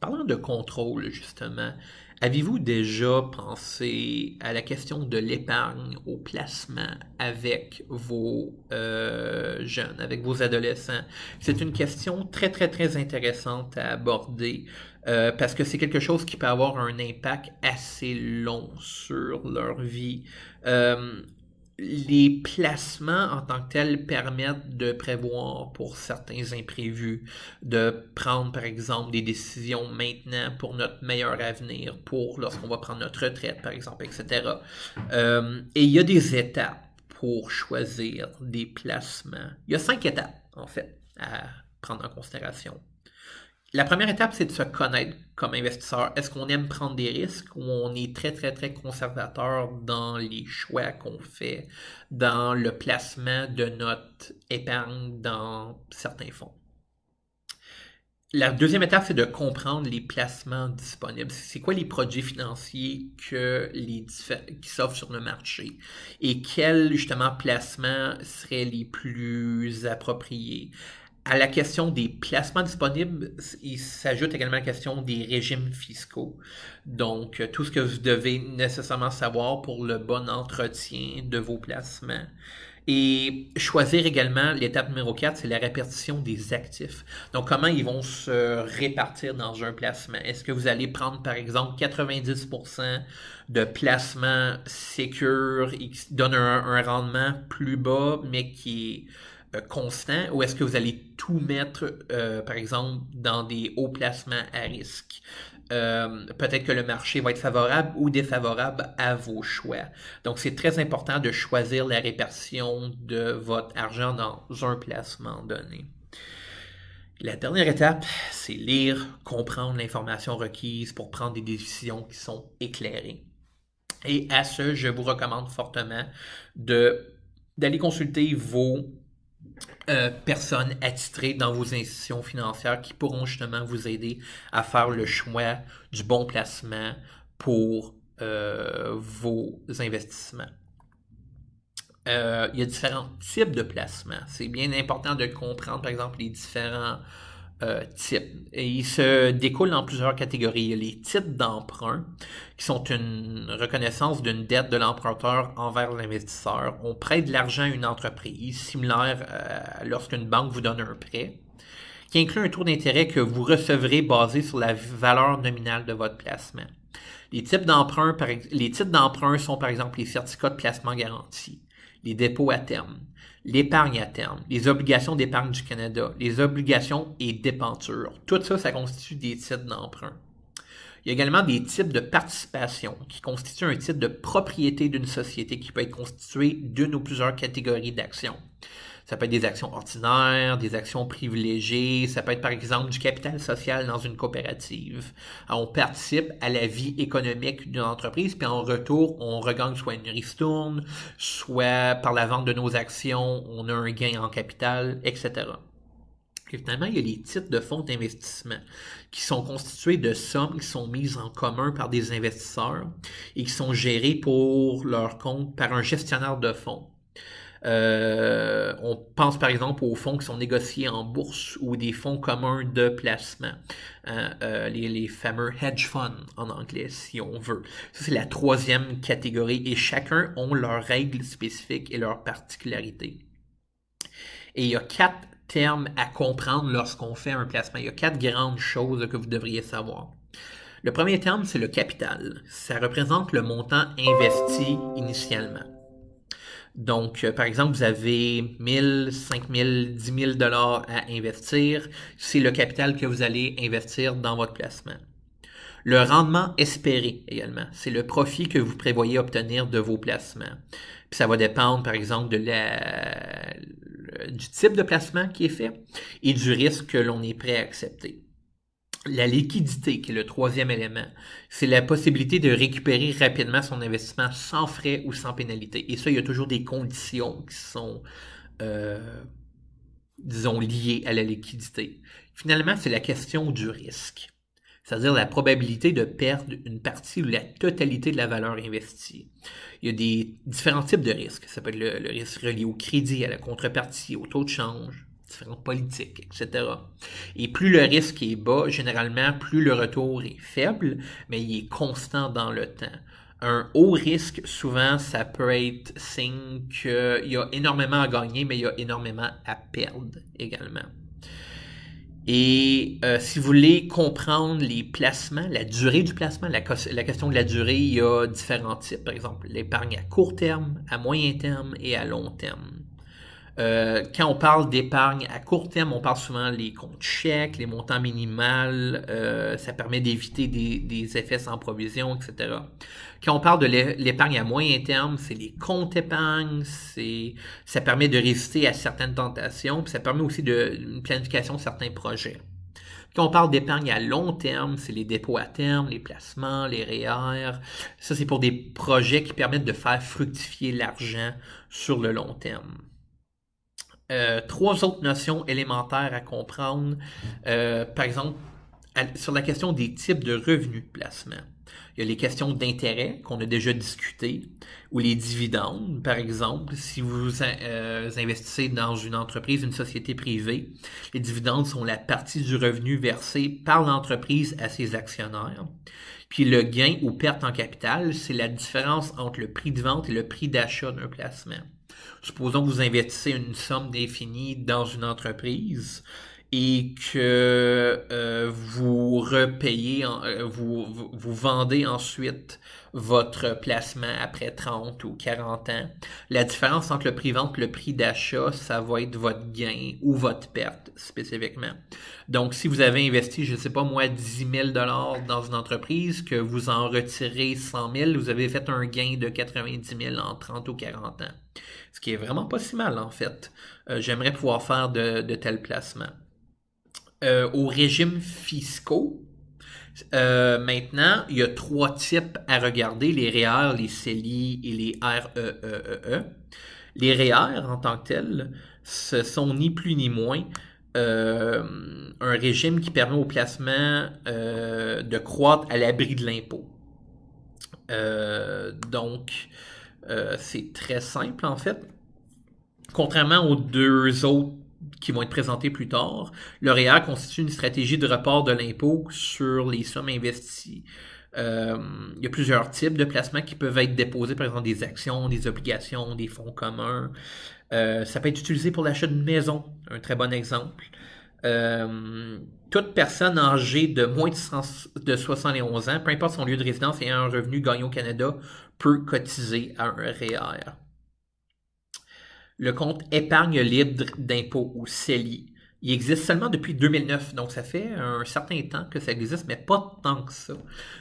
Parlant de contrôle, justement, avez-vous déjà pensé à la question de l'épargne au placement avec vos euh, jeunes, avec vos adolescents? C'est une question très, très, très intéressante à aborder, euh, parce que c'est quelque chose qui peut avoir un impact assez long sur leur vie. Euh, les placements en tant que tels permettent de prévoir pour certains imprévus, de prendre par exemple des décisions maintenant pour notre meilleur avenir, pour lorsqu'on va prendre notre retraite par exemple, etc. Euh, et il y a des étapes pour choisir des placements. Il y a cinq étapes en fait à prendre en considération la première étape, c'est de se connaître comme investisseur. Est-ce qu'on aime prendre des risques ou on est très, très, très conservateur dans les choix qu'on fait, dans le placement de notre épargne dans certains fonds? La deuxième étape, c'est de comprendre les placements disponibles. C'est quoi les produits financiers que les qui s'offrent sur le marché et quels justement placements seraient les plus appropriés à la question des placements disponibles, il s'ajoute également la question des régimes fiscaux. Donc, euh, tout ce que vous devez nécessairement savoir pour le bon entretien de vos placements. Et choisir également l'étape numéro 4, c'est la répartition des actifs. Donc, comment ils vont se répartir dans un placement? Est-ce que vous allez prendre, par exemple, 90% de placements sécures qui donnent un, rendement plus bas, mais qui euh, constant ou est-ce que vous allez tout mettre, euh, par exemple, dans des hauts placements à risque? Euh, peut-être que le marché va être favorable ou défavorable à vos choix. Donc, c'est très important de choisir la répartition de votre argent dans un placement donné. La dernière étape, c'est lire, comprendre l'information requise pour prendre des décisions qui sont éclairées. Et à ce, je vous recommande fortement d'aller consulter vos euh, personnes attitrées dans vos institutions financières qui pourront justement vous aider à faire le choix du bon placement pour euh, vos investissements. Euh, il y a différents types de placements. C'est bien important de comprendre, par exemple, les différents il euh, Et se découlent en plusieurs catégories. Il y a les titres d'emprunt, qui sont une reconnaissance d'une dette de l'emprunteur envers l'investisseur. On prête de l'argent à une entreprise, similaire euh, lorsqu'une banque vous donne un prêt, qui inclut un taux d'intérêt que vous recevrez basé sur la valeur nominale de votre placement. Les types d'emprunt, les titres d'emprunt sont par exemple les certificats de placement garantis, les dépôts à terme, l'épargne à terme, les obligations d'épargne du Canada, les obligations et dépentures. Tout ça, ça constitue des titres d'emprunt. Il y a également des types de participation qui constituent un titre de propriété d'une société qui peut être constitué d'une ou plusieurs catégories d'actions. Ça peut être des actions ordinaires, des actions privilégiées, ça peut être par exemple du capital social dans une coopérative. on participe à la vie économique d'une entreprise, puis en retour, on regagne soit une ristourne, soit par la vente de nos actions, on a un gain en capital, etc. finalement, il y a les titres de fonds d'investissement qui sont constitués de sommes qui sont mises en commun par des investisseurs et qui sont gérées pour leur compte par un gestionnaire de fonds. Euh, on pense par exemple aux fonds qui sont négociés en bourse ou des fonds communs de placement, hein, euh, les, les, fameux hedge funds en anglais si on veut. Ça c'est la troisième catégorie et chacun ont leurs règles spécifiques et leurs particularités. Et il y a quatre termes à comprendre lorsqu'on fait un placement. Il y a quatre grandes choses que vous devriez savoir. Le premier terme, c'est le capital. Ça représente le montant investi initialement. Donc, euh, par exemple, vous avez 1000, 5000, 10 000 dollars à investir. C'est le capital que vous allez investir dans votre placement. Le rendement espéré également, c'est le profit que vous prévoyez obtenir de vos placements. Puis ça va dépendre, par exemple, de la, du type de placement qui est fait et du risque que l'on est prêt à accepter la liquidité, qui est le troisième élément, c'est la possibilité de récupérer rapidement son investissement sans frais ou sans pénalité. Et ça, il y a toujours des conditions qui sont, euh, disons, liées à la liquidité. Finalement, c'est la question du risque, c'est-à-dire la probabilité de perdre une partie ou la totalité de la valeur investie. Il y a des différents types de risques. Ça peut être le risque relié au crédit, à la contrepartie, au taux de change, différentes politiques, etc. Et plus le risque est bas, généralement, plus le retour est faible, mais il est constant dans le temps. Un haut risque, souvent, ça peut être signe qu'il y a énormément à gagner, mais il y a énormément à perdre également. Et euh, si vous voulez comprendre les placements, la durée du placement, la, question de la durée, il y a différents types. Par exemple, l'épargne à court terme, à moyen terme et à long terme. Euh, quand on parle d'épargne à court terme, on parle souvent les comptes chèques, les montants minimales, euh, ça permet d'éviter des, effets sans provision, etc. Quand on parle de l'épargne à moyen terme, c'est les comptes épargne, c'est ça permet de résister à certaines tentations, puis ça permet aussi de planification de certains projets. Quand on parle d'épargne à long terme, c'est les dépôts à terme, les placements, les REER. E ça, c'est pour des projets qui permettent de faire fructifier l'argent sur le long terme. Euh, trois autres notions élémentaires à comprendre. Euh, par exemple, sur la question des types de revenus de placement. Il y a les questions d'intérêt qu'on a déjà discutées, ou les dividendes, par exemple. Si vous euh, investissez dans une entreprise, une société privée, les dividendes sont la partie du revenu versé par l'entreprise à ses actionnaires. Puis le gain ou perte en capital, c'est la différence entre le prix de vente et le prix d'achat d'un placement supposons que vous investissez une somme définie dans une entreprise et que euh, vous repayez, euh, vous, vous, vendez ensuite votre placement après 30 ou 40 ans. La différence entre le prix vente et le prix d'achat, ça va être votre gain ou votre perte spécifiquement. Donc, si vous avez investi, je ne sais pas moi, 10 000 dans une entreprise, que vous en retirez 100 000, vous avez fait un gain de 90 000 en 30 ou 40 ans ce qui est vraiment pas si mal en fait. Euh, j'aimerais pouvoir faire de, tels placements. Euh, au régime fiscaux, euh, maintenant, il y a trois types à regarder, les REER, e les CELI et les REEE. E e les REER, en tant que tels, ce sont ni plus ni moins un régime qui permet au placement de croître à l'abri de l'impôt. donc, euh, c'est très simple en fait. Contrairement aux deux autres qui vont être présentés plus tard, le REER e constitue une stratégie de report de l'impôt sur les sommes investies. Euh, il y a plusieurs types de placements qui peuvent être déposés, par exemple des actions, des obligations, des fonds communs. Euh, ça peut être utilisé pour l'achat d'une maison, un très bon exemple. toute personne âgée de moins de, 71 ans, peu importe son lieu de résidence et un revenu gagné au Canada, peut cotiser à un REER. E Le compte épargne libre d'impôt ou CELI. Il existe seulement depuis 2009, donc ça fait un certain temps que ça existe, mais pas tant que ça.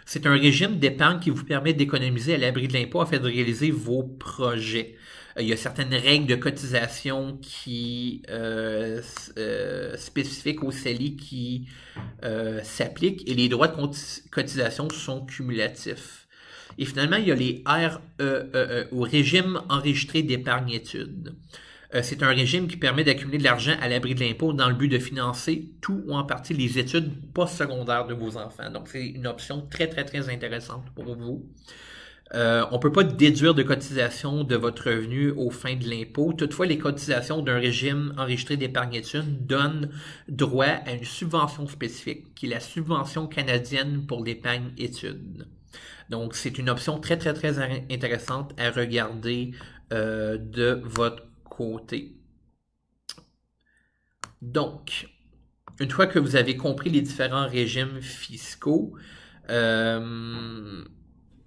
C'est un régime d'épargne qui vous permet d'économiser à l'abri de l'impôt afin de réaliser vos projets. Euh, il y a certaines règles de cotisation qui euh, euh, spécifiques au CELI qui s'appliquent et les droits de cotisation sont cumulatifs. Et finalement, il y a les REEE, e e ou Régime enregistré d'épargne études. Euh, c'est un régime qui permet d'accumuler de l'argent à l'abri de l'impôt dans le but de financer tout ou en partie les études postsecondaires de vos enfants. Donc, c'est une option très, très, très intéressante pour vous. Euh, on ne peut pas déduire de cotisation de votre revenu aux fins de l'impôt. Toutefois, les cotisations d'un régime enregistré d'épargne études donnent droit à une subvention spécifique, qui est la subvention canadienne pour l'épargne études. Donc, c'est une option très, très, très intéressante à regarder euh, de votre côté. Donc, une fois que vous avez compris les différents régimes fiscaux, euh,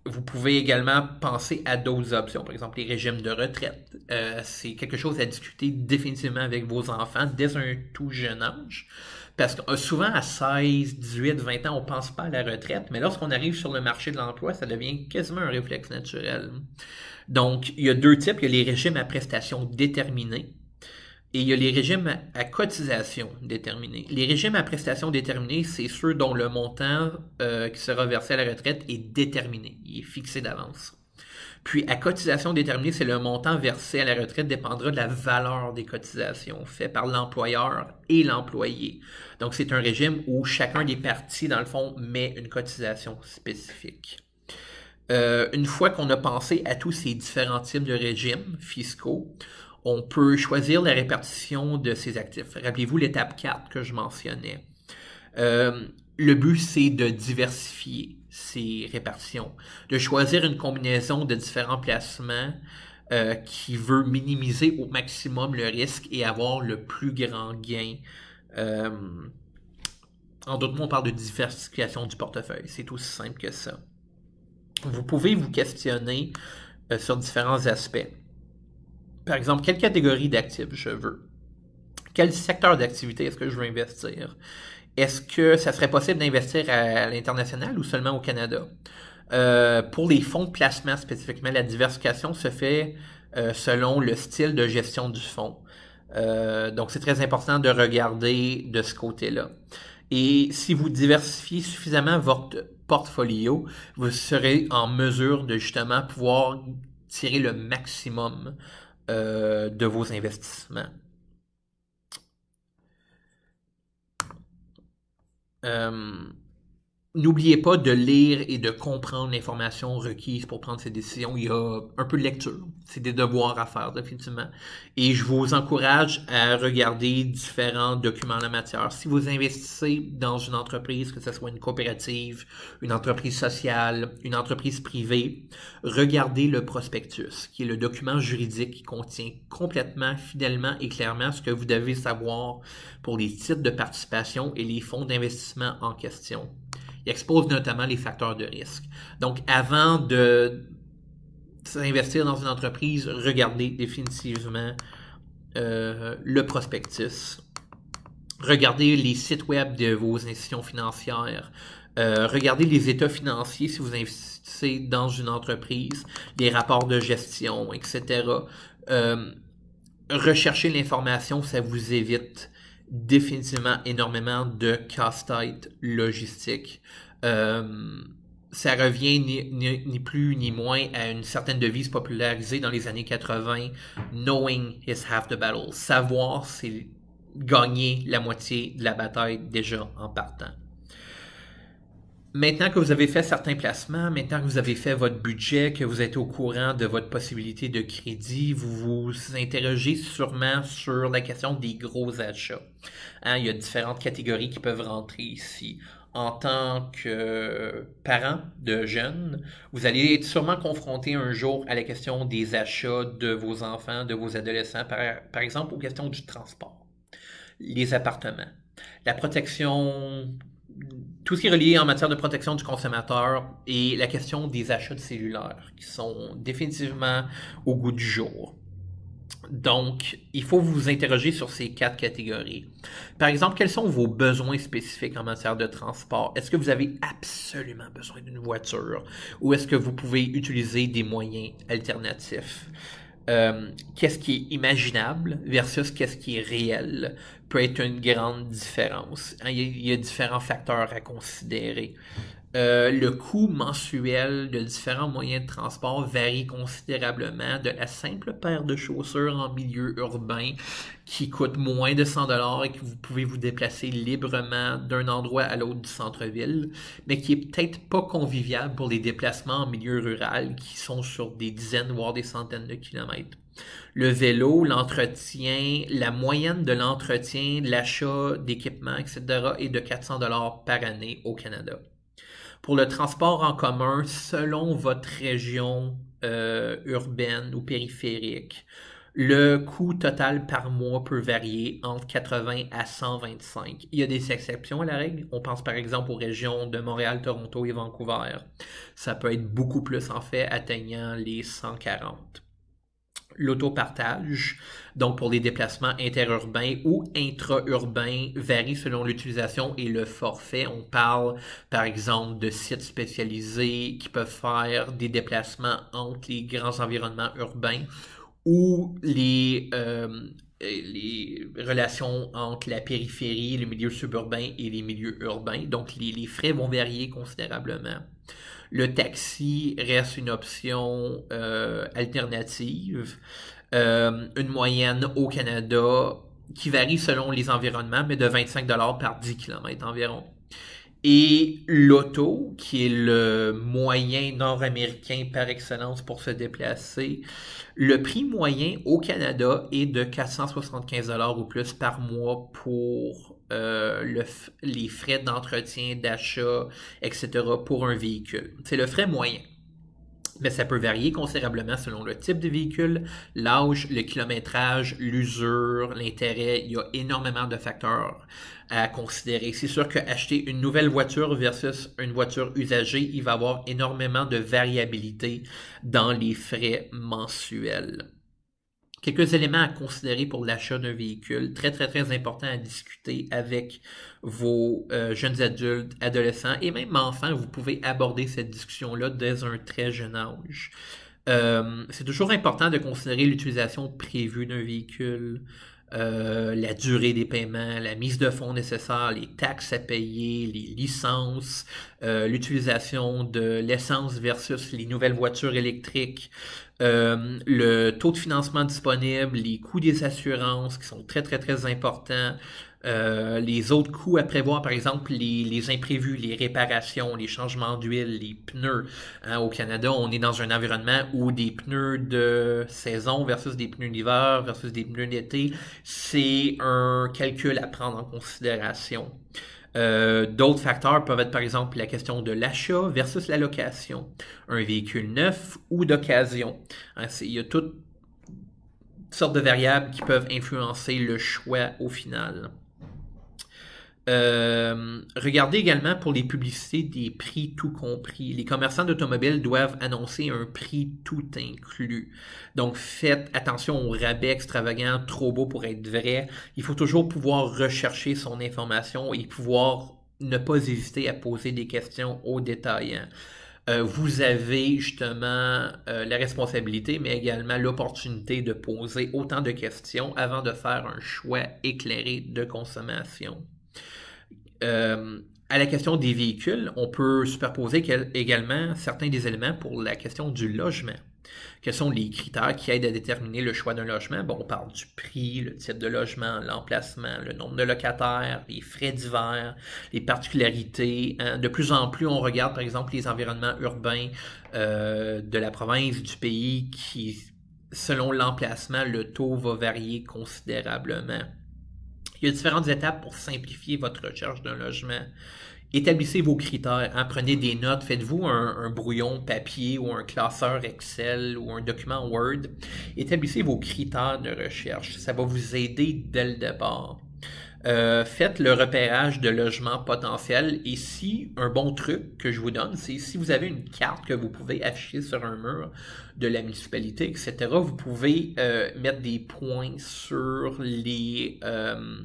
vous pouvez également penser à d'autres options, par exemple les régimes de retraite. Euh, c'est quelque chose à discuter définitivement avec vos enfants dès un tout jeune âge. Parce que euh, souvent à 16, 18, 20 ans, on ne pense pas à la retraite, mais lorsqu'on arrive sur le marché de l'emploi, ça devient quasiment un réflexe naturel. Donc, il y a deux types. Il y a les régimes à prestations déterminées, et il y a les régimes à cotisation déterminée. Les régimes à prestation déterminées, c'est ceux dont le montant euh, qui sera versé à la retraite est déterminé, il est fixé d'avance. Puis à cotisation déterminée, c'est le montant versé à la retraite dépendra de la valeur des cotisations faites par l'employeur et l'employé. Donc c'est un régime où chacun des parties, dans le fond, met une cotisation spécifique. Euh, une fois qu'on a pensé à tous ces différents types de régimes fiscaux, on peut choisir la répartition de ces actifs. Rappelez-vous l'étape 4 que je mentionnais. Euh, le but, c'est de diversifier ces répartitions, de choisir une combinaison de différents placements euh, qui veut minimiser au maximum le risque et avoir le plus grand gain. Euh, en d'autres mots, on parle de diversification du portefeuille. C'est aussi simple que ça. Vous pouvez vous questionner sur différents aspects. Par exemple, quelle catégorie d'actifs je veux? Quel secteur d'activité est-ce que je veux investir? Est-ce que ça serait possible d'investir à, l'international ou seulement au Canada? Euh, pour les fonds de placement spécifiquement, la diversification se fait euh, selon le style de gestion du fonds. Euh, donc, c'est très important de regarder de ce côté-là. Et si vous diversifiez suffisamment votre portfolio, vous serez en mesure de justement pouvoir tirer le maximum euh, de vos investissements. Euh, N'oubliez pas de lire et de comprendre l'information requise pour prendre ces décisions. Il y a un peu de lecture. C'est des devoirs à faire, définitivement. Et je vous encourage à regarder différents documents en la matière. Si vous investissez dans une entreprise, que ce soit une coopérative, une entreprise sociale, une entreprise privée, regardez le prospectus, qui est le document juridique qui contient complètement, fidèlement et clairement ce que vous devez savoir pour les titres de participation et les fonds d'investissement en question. Il expose notamment les facteurs de risque. Donc, avant de s'investir dans une entreprise, regardez définitivement euh, le prospectus. Regardez les sites web de vos institutions financières. Euh, regardez les états financiers si vous investissez dans une entreprise, les rapports de gestion, etc. Euh, recherchez l'information, ça vous évite définitivement énormément de casse-tête logistique. Euh, ça revient ni, ni, plus ni moins à une certaine devise popularisée dans les années 80, Knowing is half the battle. Savoir, c'est gagner la moitié de la bataille déjà en partant. Maintenant que vous avez fait certains placements, maintenant que vous avez fait votre budget, que vous êtes au courant de votre possibilité de crédit, vous vous interrogez sûrement sur la question des gros achats. Hein, il y a différentes catégories qui peuvent rentrer ici. En tant que parent de jeunes, vous allez être sûrement confronté un jour à la question des achats de vos enfants, de vos adolescents, par, par exemple aux questions du transport, les appartements, la protection tout ce qui est relié en matière de protection du consommateur et la question des achats de cellulaires qui sont définitivement au goût du jour. Donc, il faut vous interroger sur ces quatre catégories. Par exemple, quels sont vos besoins spécifiques en matière de transport? Est-ce que vous avez absolument besoin d'une voiture ou est-ce que vous pouvez utiliser des moyens alternatifs? Euh, qu'est-ce qui est imaginable versus qu'est-ce qui est réel peut être une grande différence. Hein, il y a, différents facteurs à considérer. Euh, le coût mensuel de différents moyens de transport varie considérablement de la simple paire de chaussures en milieu urbain qui coûte moins de 100 dollars et que vous pouvez vous déplacer librement d'un endroit à l'autre du centre-ville, mais qui est peut-être pas convivial pour les déplacements en milieu rural qui sont sur des dizaines voire des centaines de kilomètres. Le vélo, l'entretien, la moyenne de l'entretien, l'achat d'équipement, etc. est de 400 dollars par année au Canada. Pour le transport en commun, selon votre région euh, urbaine ou périphérique, le coût total par mois peut varier entre 80 à 125. Il y a des exceptions à la règle. On pense par exemple aux régions de Montréal, Toronto et Vancouver. Ça peut être beaucoup plus en fait, atteignant les 140 l'autopartage, donc pour les déplacements interurbains ou intraurbains, varie selon l'utilisation et le forfait. On parle par exemple de sites spécialisés qui peuvent faire des déplacements entre les grands environnements urbains ou les, euh, les relations entre la périphérie, les milieux suburbains et les milieux urbains. Donc les, les frais vont varier considérablement le taxi reste une option euh, alternative. Euh, une moyenne au Canada qui varie selon les environnements, mais de 25 par 10 km environ. Et l'auto, qui est le moyen nord-américain par excellence pour se déplacer, le prix moyen au Canada est de 475 ou plus par mois pour euh, les frais d'entretien, d'achat, etc. pour un véhicule. C'est le frais moyen. Mais ça peut varier considérablement selon le type de véhicule, l'âge, le kilométrage, l'usure, l'intérêt. Il y a énormément de facteurs à considérer. C'est sûr qu'acheter une nouvelle voiture versus une voiture usagée, il va y avoir énormément de variabilité dans les frais mensuels quelques éléments à considérer pour l'achat d'un véhicule, très très très important à discuter avec vos euh, jeunes adultes, adolescents et même enfants. Vous pouvez aborder cette discussion-là dès un très jeune âge. Euh, c'est toujours important de considérer l'utilisation prévue d'un véhicule, euh, la durée des paiements, la mise de fonds nécessaires, les taxes à payer, les licences, euh, l'utilisation de l'essence versus les nouvelles voitures électriques, euh, le taux de financement disponible, les coûts des assurances qui sont très très très importants, euh, les autres coûts à prévoir, par exemple, les, imprévus, les réparations, les changements d'huile, les pneus. Hein, au Canada, on est dans un environnement où des pneus de saison versus des pneus d'hiver versus des pneus d'été, c'est un calcul à prendre en considération. Euh, d'autres facteurs peuvent être par exemple la question de l'achat versus la location, un véhicule neuf ou d'occasion. Hein, il y a toutes sortes de variables qui peuvent influencer le choix au final. Euh, regardez également pour les publicités des prix tout compris. Les commerçants d'automobiles doivent annoncer un prix tout inclus. Donc faites attention aux rabais extravagants, trop beaux pour être vrai. Il faut toujours pouvoir rechercher son information et pouvoir ne pas hésiter à poser des questions aux détaillants. Euh, vous avez justement euh, la responsabilité, mais également l'opportunité de poser autant de questions avant de faire un choix éclairé de consommation. Euh, à la question des véhicules, on peut superposer également certains des éléments pour la question du logement. Quels sont les critères qui aident à déterminer le choix d'un logement? Bon, on parle du prix, le type de logement, l'emplacement, le nombre de locataires, les frais divers, les particularités. Hein. De plus en plus, on regarde par exemple les environnements urbains euh, de la province, du pays, qui, selon l'emplacement, le taux va varier considérablement. Il y a différentes étapes pour simplifier votre recherche d'un logement. Établissez vos critères, en hein, prenez des notes, faites-vous un, brouillon papier ou un classeur Excel ou un document Word. Établissez vos critères de recherche, ça va vous aider dès le départ. Euh, faites le repérage de logements potentiels. Et si, un bon truc que je vous donne, c'est si vous avez une carte que vous pouvez afficher sur un mur de la municipalité, etc., vous pouvez euh, mettre des points sur les... Euh,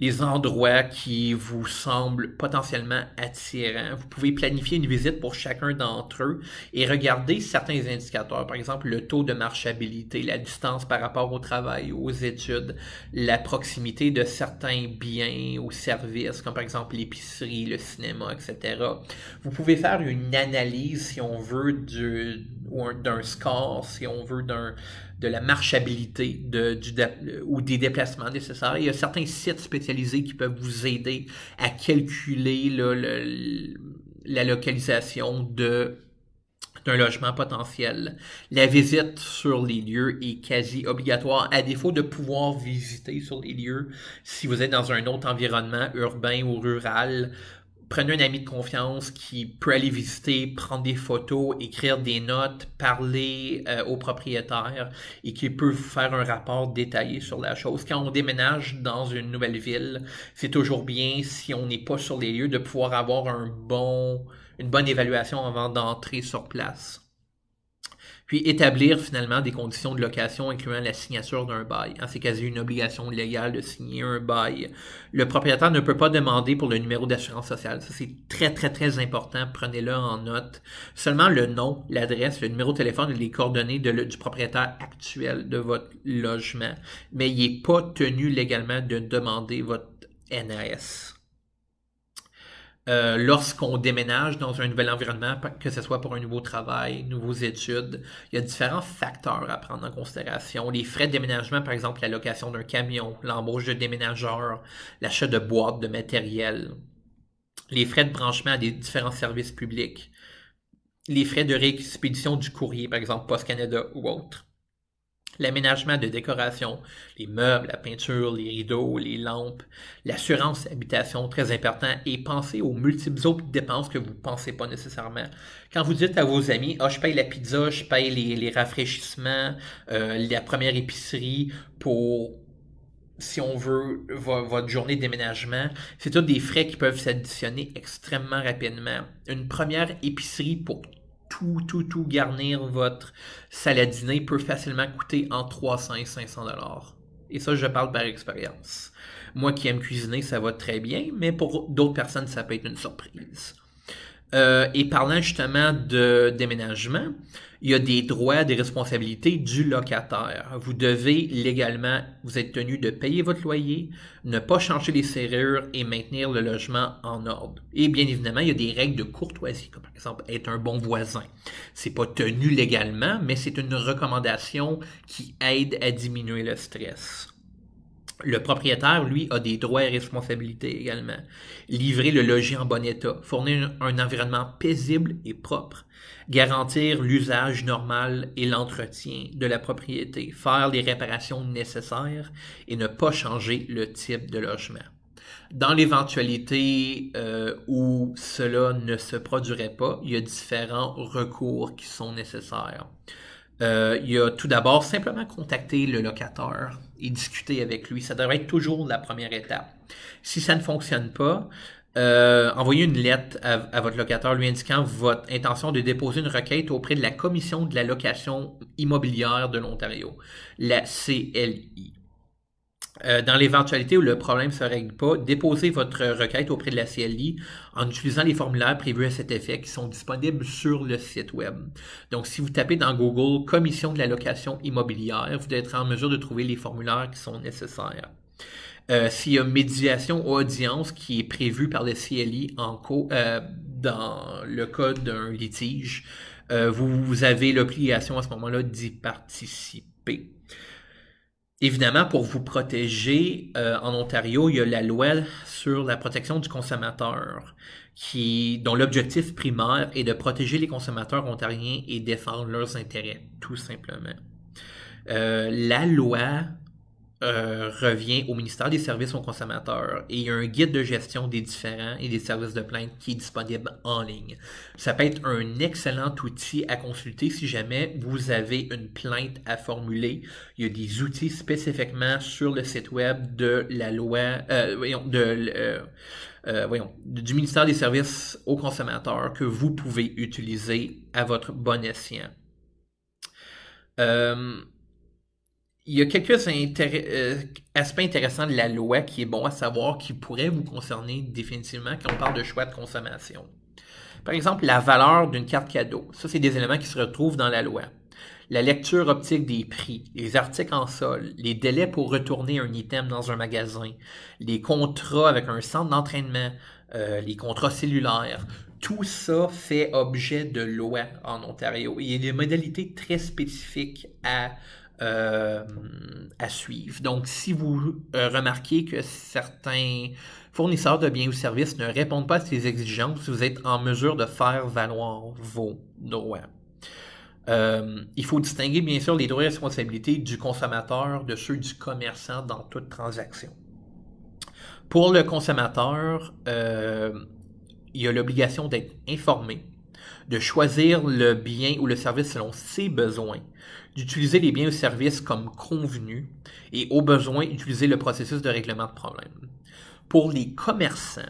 les endroits qui vous semblent potentiellement attirants. Vous pouvez planifier une visite pour chacun d'entre eux et regarder certains indicateurs, par exemple le taux de marchabilité, la distance par rapport au travail, aux études, la proximité de certains biens ou services, comme par exemple l'épicerie, le cinéma, etc. Vous pouvez faire une analyse, si on veut, d'un score, si on veut, d'un de la marchabilité ou des déplacements nécessaires. Il y a certains sites spécialisés qui peuvent vous aider à calculer la localisation d'un logement potentiel. La visite sur les lieux est quasi obligatoire, à défaut de pouvoir visiter sur les lieux. Si vous êtes dans un autre environnement urbain ou rural, prenez un ami de confiance qui peut aller visiter, prendre des photos, écrire des notes, parler euh, au propriétaire et qui peut faire un rapport détaillé sur la chose. Quand on déménage dans une nouvelle ville, c'est toujours bien, si on n'est pas sur les lieux, de pouvoir avoir une bonne évaluation avant d'entrer sur place puis établir finalement des conditions de location incluant la signature d'un bail. Hein, c'est quasi une obligation légale de signer un bail. Le propriétaire ne peut pas demander pour le numéro d'assurance sociale. Ça, c'est très, très, très important. Prenez-le en note. Seulement le nom, l'adresse, le numéro de téléphone et les coordonnées de du propriétaire actuel de votre logement. Mais il n'est pas tenu légalement de demander votre NAS. Euh, lorsqu'on déménage dans un nouvel environnement, que ce soit pour un nouveau travail, nouvelles études. Il y a différents facteurs à prendre en considération. Les frais de déménagement, par exemple, la location d'un camion, l'embauche de déménageurs, l'achat de boîtes de matériel, les frais de branchement à des différents services publics, les frais de réexpédition du courrier, par exemple Post Canada ou autre l'aménagement de décoration, les meubles, la peinture, les rideaux, les lampes, l'assurance habitation, très important, et pensez aux multiples autres dépenses que vous ne pensez pas nécessairement. Quand vous dites à vos amis, oh, je paye la pizza, je paye les, rafraîchissements, euh, la première épicerie pour si on veut, votre journée de déménagement. C'est tout des frais qui peuvent s'additionner extrêmement rapidement. Une première épicerie pour tout, tout, tout garnir votre dîner peut facilement coûter entre 300 et 500 Et ça, je parle par expérience. Moi qui aime cuisiner, ça va très bien, mais pour d'autres personnes, ça peut être une surprise. Euh, et parlant justement de déménagement, il y a des droits, des responsabilités du locataire. Vous devez légalement, vous êtes tenu de payer votre loyer, ne pas changer les serrures et maintenir le logement en ordre. Et bien évidemment, il y a des règles de courtoisie, comme par exemple être un bon voisin. C'est pas tenu légalement, mais c'est une recommandation qui aide à diminuer le stress. Le propriétaire, lui, a des droits et responsabilités également. Livrer le logis en bon état, fournir un, environnement paisible et propre, garantir l'usage normal et l'entretien de la propriété, faire les réparations nécessaires et ne pas changer le type de logement. Dans l'éventualité euh, où cela ne se produirait pas, il y a différents recours qui sont nécessaires. Euh, il y a tout d'abord simplement contacter le locataire et discuter avec lui. Ça devrait être toujours la première étape. Si ça ne fonctionne pas, euh, envoyez une lettre à, à, votre locataire lui indiquant votre intention de déposer une requête auprès de la Commission de la location immobilière de l'Ontario, la CLI. Euh, dans l'éventualité où le problème ne se règle pas, déposez votre requête auprès de la CLI en utilisant les formulaires prévus à cet effet qui sont disponibles sur le site Web. Donc, si vous tapez dans Google Commission de la location immobilière, vous êtes en mesure de trouver les formulaires qui sont nécessaires. Euh, S'il y a médiation ou audience qui est prévue par la CLI en co euh, dans le cas d'un litige, euh, vous avez l'obligation à ce moment-là d'y participer. Évidemment, pour vous protéger, euh, en Ontario, il y a la loi sur la protection du consommateur, qui, dont l'objectif primaire est de protéger les consommateurs ontariens et défendre leurs intérêts, tout simplement. Euh, la loi euh, revient au ministère des Services aux consommateurs et il y a un guide de gestion des différents et des services de plainte qui est disponible en ligne. Ça peut être un excellent outil à consulter si jamais vous avez une plainte à formuler. Il y a des outils spécifiquement sur le site web de la loi, euh, euh, du ministère des Services aux consommateurs que vous pouvez utiliser à votre bon escient. Euh, il y a quelques euh, aspects intéressants de la loi qui est bon à savoir, qui pourraient vous concerner définitivement quand on parle de choix de consommation. Par exemple, la valeur d'une carte cadeau. Ça, c'est des éléments qui se retrouvent dans la loi. La lecture optique des prix, les articles en sol, les délais pour retourner un item dans un magasin, les contrats avec un centre d'entraînement, euh, les contrats cellulaires, tout ça fait objet de loi en Ontario. Il y a des modalités très spécifiques à euh, à suivre. Donc, si vous euh, remarquez que certains fournisseurs de biens ou services ne répondent pas à ces exigences, vous êtes en mesure de faire valoir vos droits. Euh, il faut distinguer bien sûr les droits et responsabilités du consommateur de ceux du commerçant dans toute transaction. Pour le consommateur, il y a l'obligation d'être informé de choisir le bien ou le service selon ses besoins, d'utiliser les biens ou services comme convenu et au besoin utiliser le processus de règlement de problème. Pour les commerçants,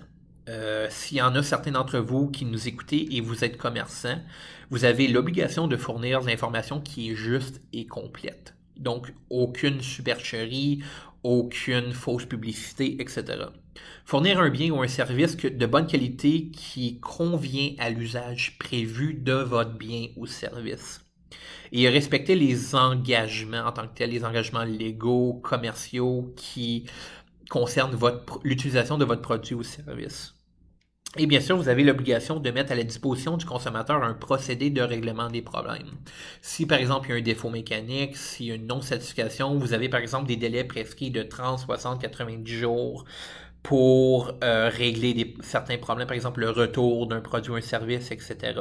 euh, s'il y en a certains d'entre vous qui nous écoutez et vous êtes commerçant, vous avez l'obligation de fournir l'information qui est juste et complète. Donc, aucune supercherie, aucune fausse publicité, etc. Fournir un bien ou un service de bonne qualité qui convient à l'usage prévu de votre bien ou service. Et respecter les engagements en tant que tels, les engagements légaux, commerciaux qui concernent l'utilisation de votre produit ou service. Et bien sûr, vous avez l'obligation de mettre à la disposition du consommateur un procédé de règlement des problèmes. Si par exemple il y a un défaut mécanique, s'il y a une non-satisfaction, vous avez par exemple des délais prescrits de 30, 60, 90 jours pour euh, régler certains problèmes, par exemple le retour d'un produit ou un service, etc.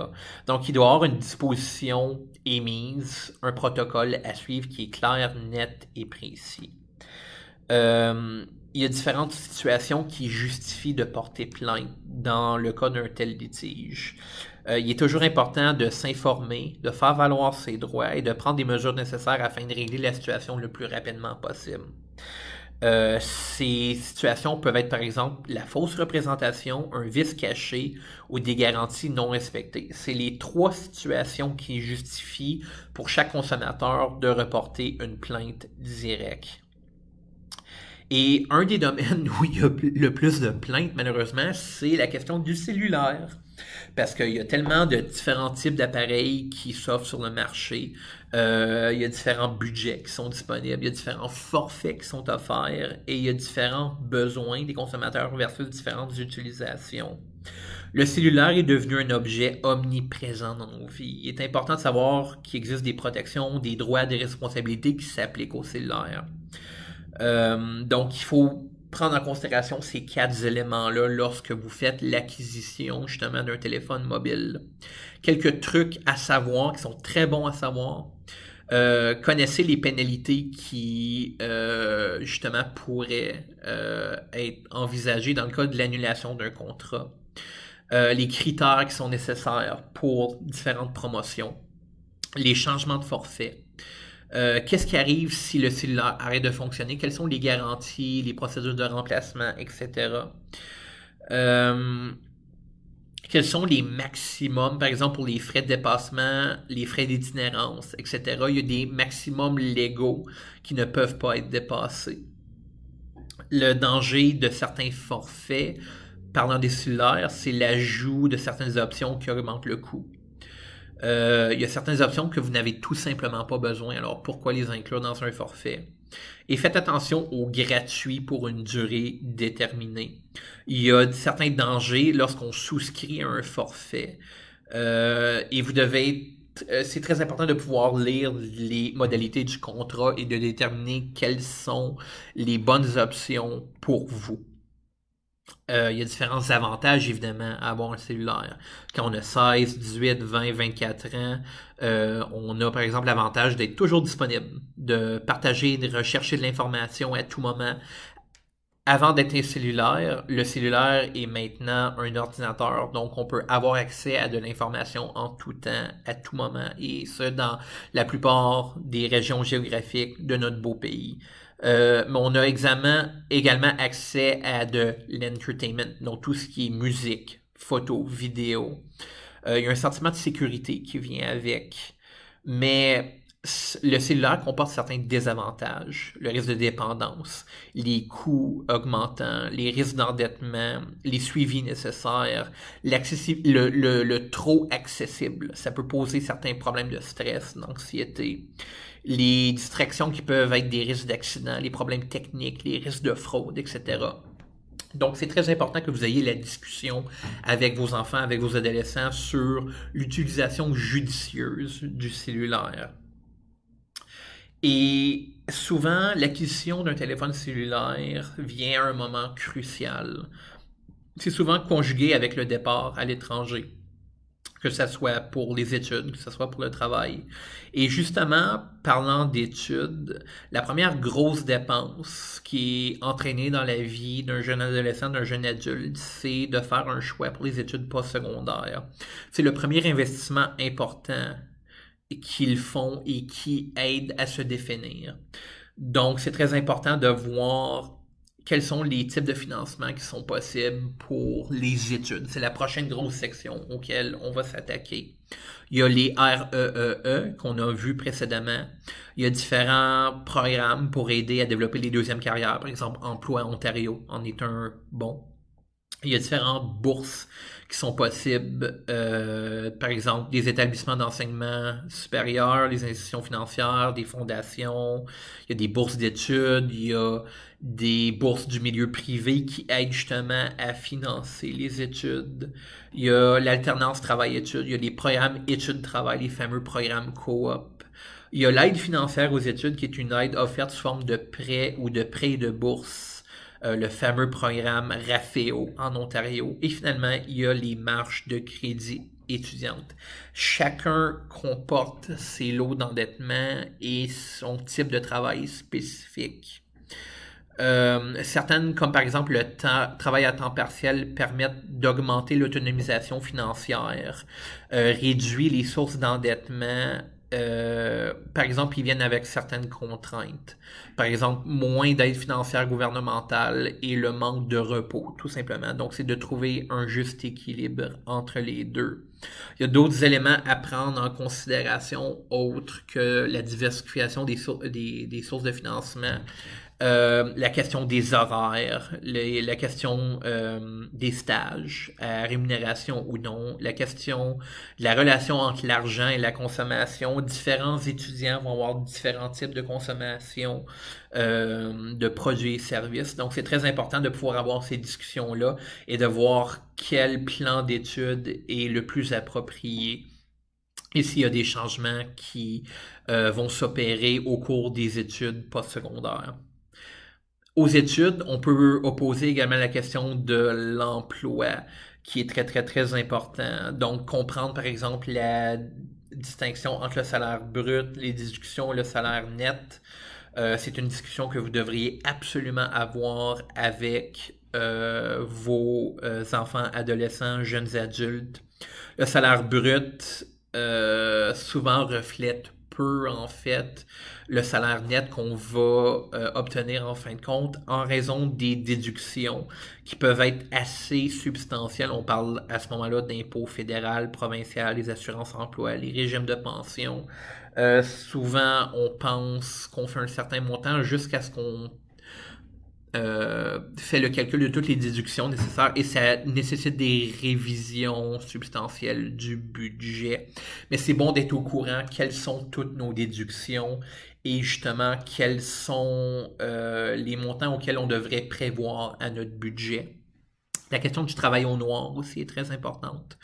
Donc, il doit y avoir une disposition émise, un protocole à suivre qui est clair, net et précis. Euh, il y a différentes situations qui justifient de porter plainte dans le cas d'un tel litige. Euh, il est toujours important de s'informer, de faire valoir ses droits et de prendre des mesures nécessaires afin de régler la situation le plus rapidement possible. Euh, ces situations peuvent être par exemple la fausse représentation, un vice caché ou des garanties non respectées. C'est les trois situations qui justifient pour chaque consommateur de reporter une plainte directe. Et un des domaines où il y a le plus de plaintes, malheureusement, c'est la question du cellulaire. Parce qu'il y a tellement de différents types d'appareils qui s'offrent sur le marché. Euh, il y a différents budgets qui sont disponibles, il y a différents forfaits qui sont offerts et il y a différents besoins des consommateurs versus différentes utilisations. Le cellulaire est devenu un objet omniprésent dans nos vies. Il est important de savoir qu'il existe des protections, des droits, des responsabilités qui s'appliquent au cellulaire. Euh, donc, il faut prendre en considération ces quatre éléments-là lorsque vous faites l'acquisition justement d'un téléphone mobile. Quelques trucs à savoir qui sont très bons à savoir. Euh, connaissez les pénalités qui euh, justement pourraient euh, être envisagées dans le cas de l'annulation d'un contrat. les critères qui sont nécessaires pour différentes promotions. Les changements de forfait. Euh, qu'est-ce qui arrive si le cellulaire arrête de fonctionner? Quelles sont les garanties, les procédures de remplacement, etc. Euh, quels sont les maximums, par exemple, pour les frais de dépassement, les frais d'itinérance, etc. Il y a des maximums légaux qui ne peuvent pas être dépassés. Le danger de certains forfaits, parlant des cellulaires, c'est l'ajout de certaines options qui augmentent le coût. Euh, il y a certaines options que vous n'avez tout simplement pas besoin, alors pourquoi les inclure dans un forfait? Et faites attention aux gratuits pour une durée déterminée. Il y a certains dangers lorsqu'on souscrit un forfait euh, et vous devez euh, c'est très important de pouvoir lire les modalités du contrat et de déterminer quelles sont les bonnes options pour vous. Euh, il y a différents avantages, évidemment, à avoir un cellulaire. Quand on a 16, 18, 20, 24 ans, euh, on a, par exemple, l'avantage d'être toujours disponible, de partager, de rechercher de l'information à tout moment. Avant d'être un cellulaire, le cellulaire est maintenant un ordinateur, donc on peut avoir accès à de l'information en tout temps, à tout moment, et ce, dans la plupart des régions géographiques de notre beau pays. Euh, on a également accès à de l'entertainment, donc tout ce qui est musique, photo, vidéo. Euh, il y a un sentiment de sécurité qui vient avec. Mais le cellulaire comporte certains désavantages, le risque de dépendance, les coûts augmentants, les risques d'endettement, les suivis nécessaires, le, le, trop accessible. Ça peut poser certains problèmes de stress, d'anxiété les distractions qui peuvent être des risques d'accident, les problèmes techniques, les risques de fraude, etc. Donc, c'est très important que vous ayez la discussion avec vos enfants, avec vos adolescents sur l'utilisation judicieuse du cellulaire. Et souvent, l'acquisition d'un téléphone cellulaire vient à un moment crucial. C'est souvent conjugué avec le départ à l'étranger que ce soit pour les études, que ce soit pour le travail. Et justement, parlant d'études, la première grosse dépense qui est entraînée dans la vie d'un jeune adolescent, d'un jeune adulte, c'est de faire un choix pour les études postsecondaires. C'est le premier investissement important qu'ils font et qui aide à se définir. Donc, c'est très important de voir quels sont les types de financements qui sont possibles pour les études. C'est la prochaine grosse section auquel on va s'attaquer. Il y a les REEE e e qu'on a vu précédemment. Il y a différents programmes pour aider à développer les deuxièmes carrières. Par exemple, Emploi Ontario en est un bon il y a différentes bourses qui sont possibles. Euh, par exemple, des établissements d'enseignement supérieur, les institutions financières, des fondations. Il y a des bourses d'études. Il y a des bourses du milieu privé qui aident justement à financer les études. Il y a l'alternance travail-études. Il y a les programmes études-travail, les fameux programmes coop. Il y a l'aide financière aux études qui est une aide offerte sous forme de prêt ou de prêt de bourse euh, le fameux programme Raféo en Ontario. Et finalement, il y a les marches de crédit étudiantes. Chacun comporte ses lots d'endettement et son type de travail spécifique. Euh, certaines, comme par exemple le travail à temps partiel, permettent d'augmenter l'autonomisation financière, euh, réduit les sources d'endettement, euh, par exemple, ils viennent avec certaines contraintes. Par exemple, moins d'aide financière gouvernementale et le manque de repos, tout simplement. Donc, c'est de trouver un juste équilibre entre les deux. Il y a d'autres éléments à prendre en considération autres que la diversification des, des, des sources de financement. Euh, la question des horaires, la question euh, des stages, à rémunération ou non, la question de la relation entre l'argent et la consommation. Différents étudiants vont avoir différents types de consommation euh, de produits et services. Donc, c'est très important de pouvoir avoir ces discussions-là et de voir quel plan d'études est le plus approprié et s'il y a des changements qui vont s'opérer au cours des études postsecondaires. Aux études, on peut opposer euh, également la question de l'emploi, qui est très, très, très important. Donc, comprendre, par exemple, la distinction entre le salaire brut, les déductions le salaire net. Euh, c'est une discussion que vous devriez absolument avoir avec euh, vos enfants, adolescents, jeunes adultes. Le salaire brut souvent reflète peu, en fait, le salaire net qu'on va euh, obtenir en fin de compte en raison des déductions qui peuvent être assez substantielles. On parle à ce moment-là d'impôts fédéral, provincial, les assurances emploi, les régimes de pension. Euh, souvent, on pense qu'on fait un certain montant jusqu'à ce qu'on euh, fait le calcul de toutes les déductions nécessaires et ça nécessite des révisions substantielles du budget. Mais c'est bon d'être au courant quelles sont toutes nos déductions et justement quels sont euh, les montants auxquels on devrait prévoir à notre budget. La question du travail au noir aussi est très importante.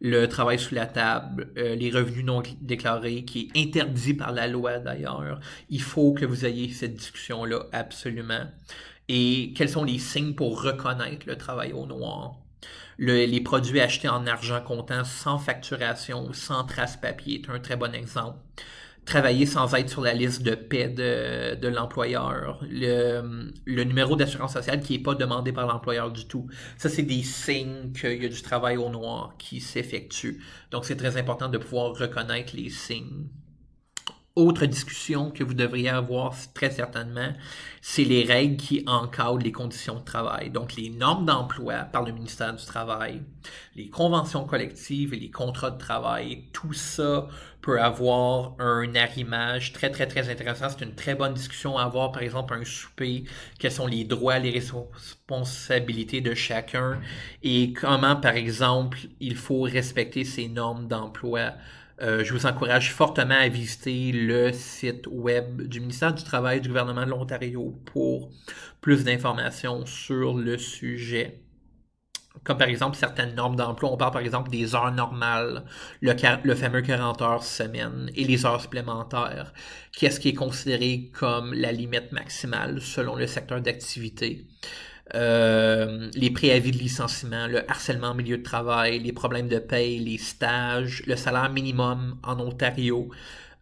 Le travail sous la table, euh, les revenus non déclarés, qui est interdit par la loi d'ailleurs. Il faut que vous ayez cette discussion-là absolument et quels sont les signes pour reconnaître le travail au noir. les produits achetés en argent comptant sans facturation sans trace papier est un très bon exemple. Travailler sans être sur la liste de paie de, l'employeur. le, numéro d'assurance sociale qui n'est pas demandé par l'employeur du tout. Ça, c'est des signes qu'il y a du travail au noir qui s'effectue. Donc, c'est très important de pouvoir reconnaître les signes. Autre discussion que vous devriez avoir très certainement, c'est les règles qui encadrent les conditions de travail, donc les normes d'emploi par le ministère du Travail, les conventions collectives et les contrats de travail. Tout ça peut avoir un arrimage très, très, très intéressant. C'est une très bonne discussion à avoir, par exemple, un souper, quels sont les droits, les responsabilités de chacun et comment, par exemple, il faut respecter ces normes d'emploi euh, je vous encourage fortement à visiter le site web du ministère du Travail du gouvernement de l'Ontario pour plus d'informations sur le sujet. Comme par exemple certaines normes d'emploi, on parle par exemple des heures normales, le, le fameux 40 heures semaine et les heures supplémentaires. Qu'est-ce qui est considéré comme la limite maximale selon le secteur d'activité? Euh, les préavis de licenciement, le harcèlement au milieu de travail, les problèmes de paye, les stages, le salaire minimum en Ontario.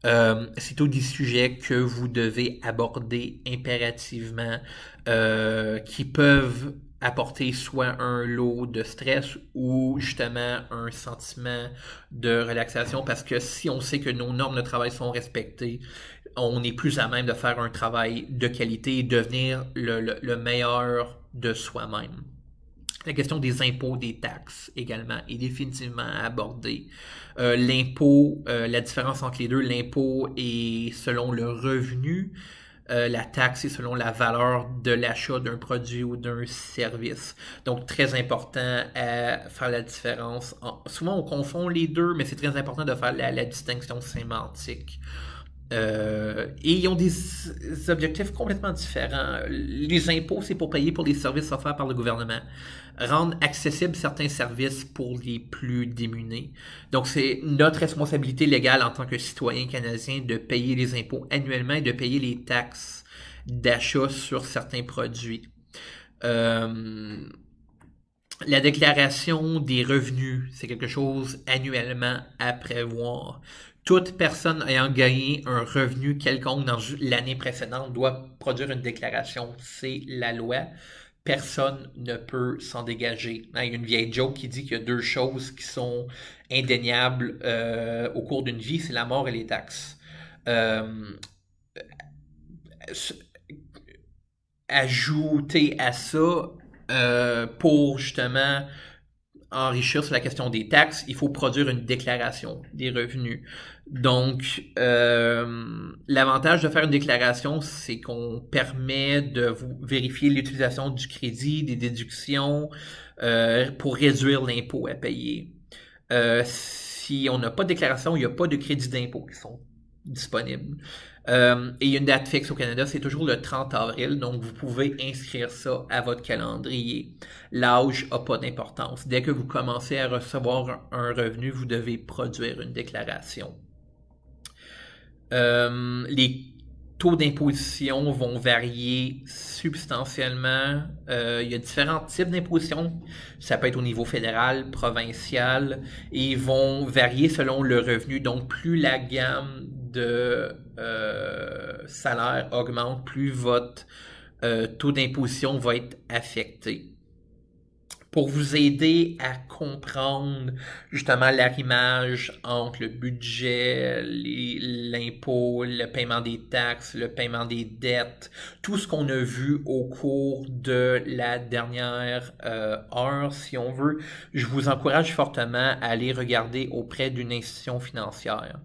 Euh, c'est tous des sujets que vous devez aborder impérativement, euh, qui peuvent apporter soit un lot de stress ou justement un sentiment de relaxation parce que si on sait que nos normes de travail sont respectées, on est plus à même de faire un travail de qualité et devenir le, meilleur de soi-même. La question des impôts, des taxes également est définitivement abordée. Euh, l'impôt, euh, la différence entre les deux, l'impôt est selon le revenu, euh, la taxe est selon la valeur de l'achat d'un produit ou d'un service. Donc très important à faire la différence. Souvent on confond les deux, mais c'est très important de faire la distinction sémantique. Euh, et ils ont des objectifs complètement différents. Les impôts, c'est pour payer pour les services offerts par le gouvernement, rendre accessibles certains services pour les plus démunis. Donc, c'est notre responsabilité légale en tant que citoyen canadien de payer les impôts annuellement et de payer les taxes d'achat sur certains produits. Euh, la déclaration des revenus, c'est quelque chose annuellement à prévoir toute personne ayant gagné un revenu quelconque dans l'année précédente doit produire une déclaration. C'est la loi. Personne ne peut s'en dégager. Hein, il y a une vieille joke qui dit qu'il y a deux choses qui sont indéniables euh, au cours d'une vie, c'est la mort et les taxes. Euh, ajouter à ça, euh, pour justement enrichir sur la question des taxes, il faut produire une déclaration des revenus. Donc, euh, l'avantage de faire une déclaration, c'est qu'on permet de vérifier l'utilisation du crédit, des déductions, euh, pour réduire l'impôt à payer. Euh, si on n'a pas de déclaration, il n'y a pas de crédit d'impôt qui sont disponibles. et il y a une date fixe au Canada, c'est toujours le 30 avril, donc vous pouvez inscrire ça à votre calendrier. L'âge n'a pas d'importance. Dès que vous commencez à recevoir un revenu, vous devez produire une déclaration. Euh, les taux d'imposition vont varier substantiellement. Euh, il y a différents types d'imposition. Ça peut être au niveau fédéral, provincial, et ils vont varier selon le revenu. Donc, plus la gamme de euh, salaire augmente, plus votre taux d'imposition va être affecté pour vous aider à comprendre justement l'arrimage entre le budget, l'impôt, le paiement des taxes, le paiement des dettes, tout ce qu'on a vu au cours de la dernière euh, heure, si on veut. Je vous encourage fortement à aller regarder auprès d'une institution financière.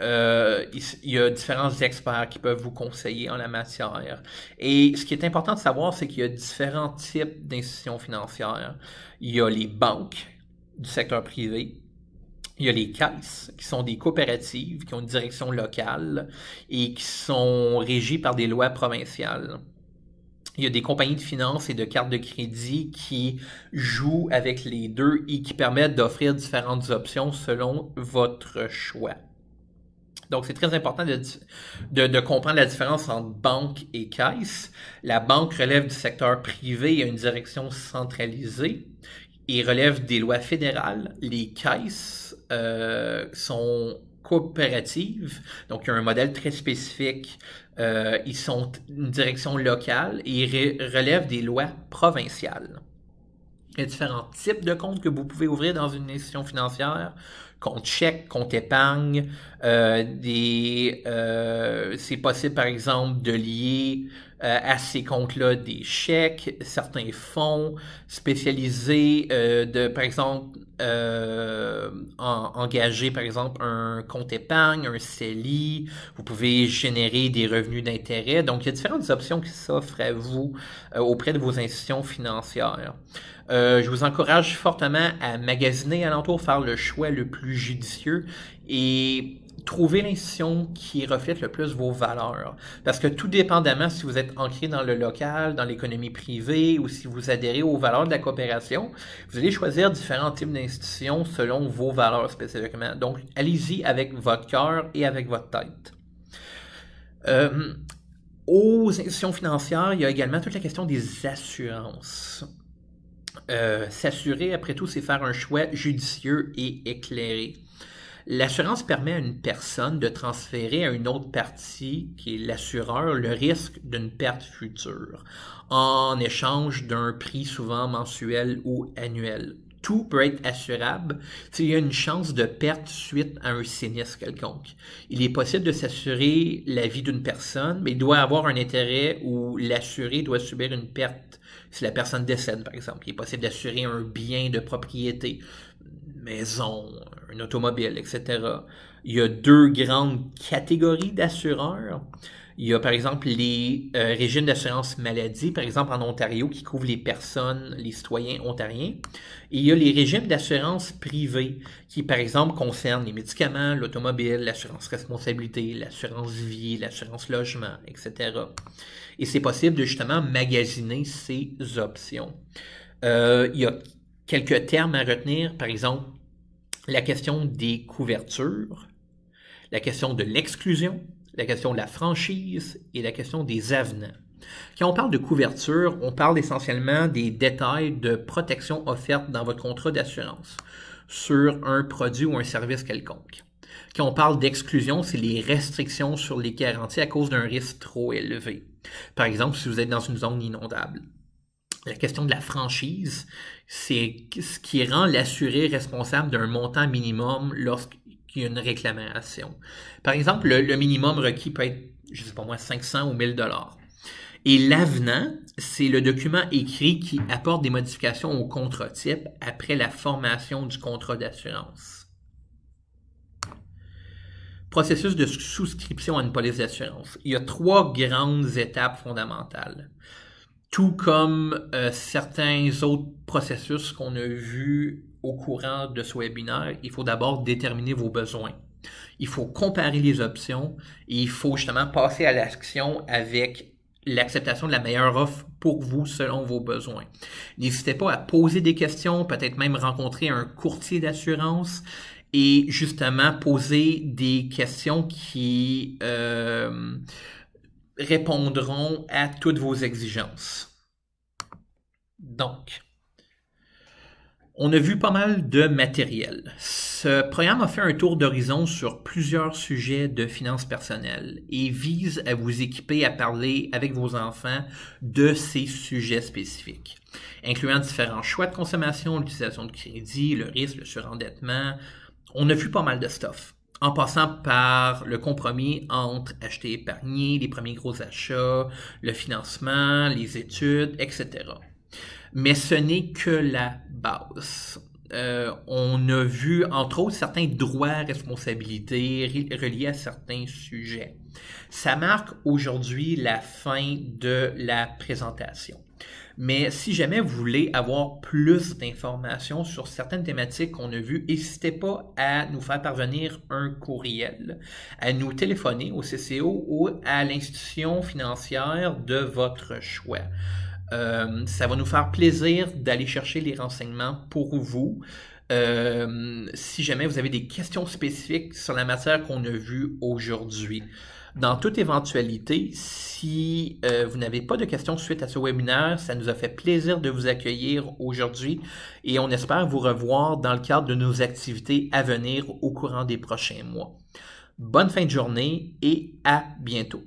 Euh, il, y a différents experts qui peuvent vous conseiller en la matière. Et ce qui est important de savoir, c'est qu'il y a différents types d'institutions financières. Il y a les banques du secteur privé. Il y a les caisses, qui sont des coopératives, qui ont une direction locale et qui sont régies par des lois provinciales. Il y a des compagnies de finances et de cartes de crédit qui jouent avec les deux et qui permettent d'offrir différentes options selon votre choix. Donc, c'est très important de, comprendre la différence entre banque et caisse. La banque relève du secteur privé et a une direction centralisée et relève des lois fédérales. Les caisses euh, sont coopératives, donc il y a un modèle très spécifique. Euh, ils sont une direction locale et ils relèvent des lois provinciales. Il y a différents types de comptes que vous pouvez ouvrir dans une institution financière compte chèque, compte épargne. Euh, euh, c'est possible, par exemple, de lier euh, à ces comptes-là des chèques, certains fonds spécialisés de, par exemple, engager, par exemple, un compte épargne, un CELI. Vous pouvez générer des revenus d'intérêt. Donc, il y a différentes options qui s'offrent à vous auprès de vos institutions financières. Euh, je vous encourage fortement à magasiner alentour, faire le choix le plus judicieux et trouver l'institution qui reflète le plus vos valeurs. Parce que tout dépendamment si vous êtes ancré dans le local, dans l'économie privée ou si vous adhérez aux valeurs de la coopération, vous allez choisir différents types d'institutions selon vos valeurs spécifiquement. Donc, allez-y avec votre cœur et avec votre tête. Euh, aux institutions financières, il y a également toute la question des assurances. Euh, s'assurer, après tout, c'est faire un choix judicieux et éclairé. L'assurance permet à une personne de transférer à une autre partie, qui est l'assureur, le risque d'une perte future, en échange d'un prix souvent mensuel ou annuel. Tout peut être assurable s'il y a une chance de perte suite à un sinistre quelconque. Il est possible de s'assurer la vie d'une personne, mais il doit avoir un intérêt où l'assuré doit subir une perte si la personne décède, par exemple. Il est possible d'assurer un bien de propriété, maison, une automobile, etc. Il y a deux grandes catégories d'assureurs. Il y a par exemple les euh, régimes d'assurance maladie, par exemple en Ontario, qui couvrent les personnes, les citoyens ontariens. Et il y a les régimes d'assurance privés, qui par exemple concernent les médicaments, l'automobile, l'assurance responsabilité, l'assurance vie, l'assurance logement, etc et c'est possible de justement magasiner ces options. Euh, il y a quelques termes à retenir, par exemple la question des couvertures, la question de l'exclusion, la question de la franchise et la question des avenants. Quand on parle de couverture, on parle essentiellement des détails de protection offerte dans votre contrat d'assurance sur un produit ou un service quelconque. Quand on parle d'exclusion, c'est les restrictions sur les garanties à cause d'un risque trop élevé. Par exemple, si vous êtes dans une zone inondable. La question de la franchise, c'est ce qui rend l'assuré responsable d'un montant minimum lorsqu'il y a une réclamation. Par exemple, le, minimum requis peut être, je ne sais pas moi, 500 ou 1000 dollars. Et l'avenant, c'est le document écrit qui apporte des modifications au contre-type après la formation du contrat d'assurance processus de souscription à une police d'assurance. Il y a trois grandes étapes fondamentales. Tout comme euh, certains autres processus qu'on a vus au courant de ce webinaire, il faut d'abord déterminer vos besoins. Il faut comparer les options et il faut justement passer à l'action avec l'acceptation de la meilleure offre pour vous selon vos besoins. N'hésitez pas à poser des questions, peut-être même rencontrer un courtier d'assurance et justement poser des questions qui euh, répondront à toutes vos exigences. Donc, on a vu pas mal de matériel. Ce programme a fait un tour d'horizon sur plusieurs sujets de finances personnelles et vise à vous équiper à parler avec vos enfants de ces sujets spécifiques, incluant différents choix de consommation, l'utilisation de crédit, le risque, le surendettement, on a vu pas mal de stuff. En passant par le compromis entre acheter et épargner, les premiers gros achats, le financement, les études, etc. Mais ce n'est que la base. Euh, on a vu, entre autres, certains droits, et responsabilités reliés à certains sujets. Ça marque aujourd'hui la fin de la présentation. Mais si jamais vous voulez avoir plus d'informations sur certaines thématiques qu'on a vues, n'hésitez pas à nous faire parvenir un courriel, à nous téléphoner au CCO ou à l'institution financière de votre choix. Euh, ça va nous faire plaisir d'aller chercher les renseignements pour vous. Euh, si jamais vous avez des questions spécifiques sur la matière qu'on a vue aujourd'hui. Dans toute éventualité, si euh, vous n'avez pas de questions suite à ce webinaire, ça nous a fait plaisir de vous accueillir aujourd'hui et on espère vous revoir dans le cadre de nos activités à venir au courant des prochains mois. Bonne fin de journée et à bientôt.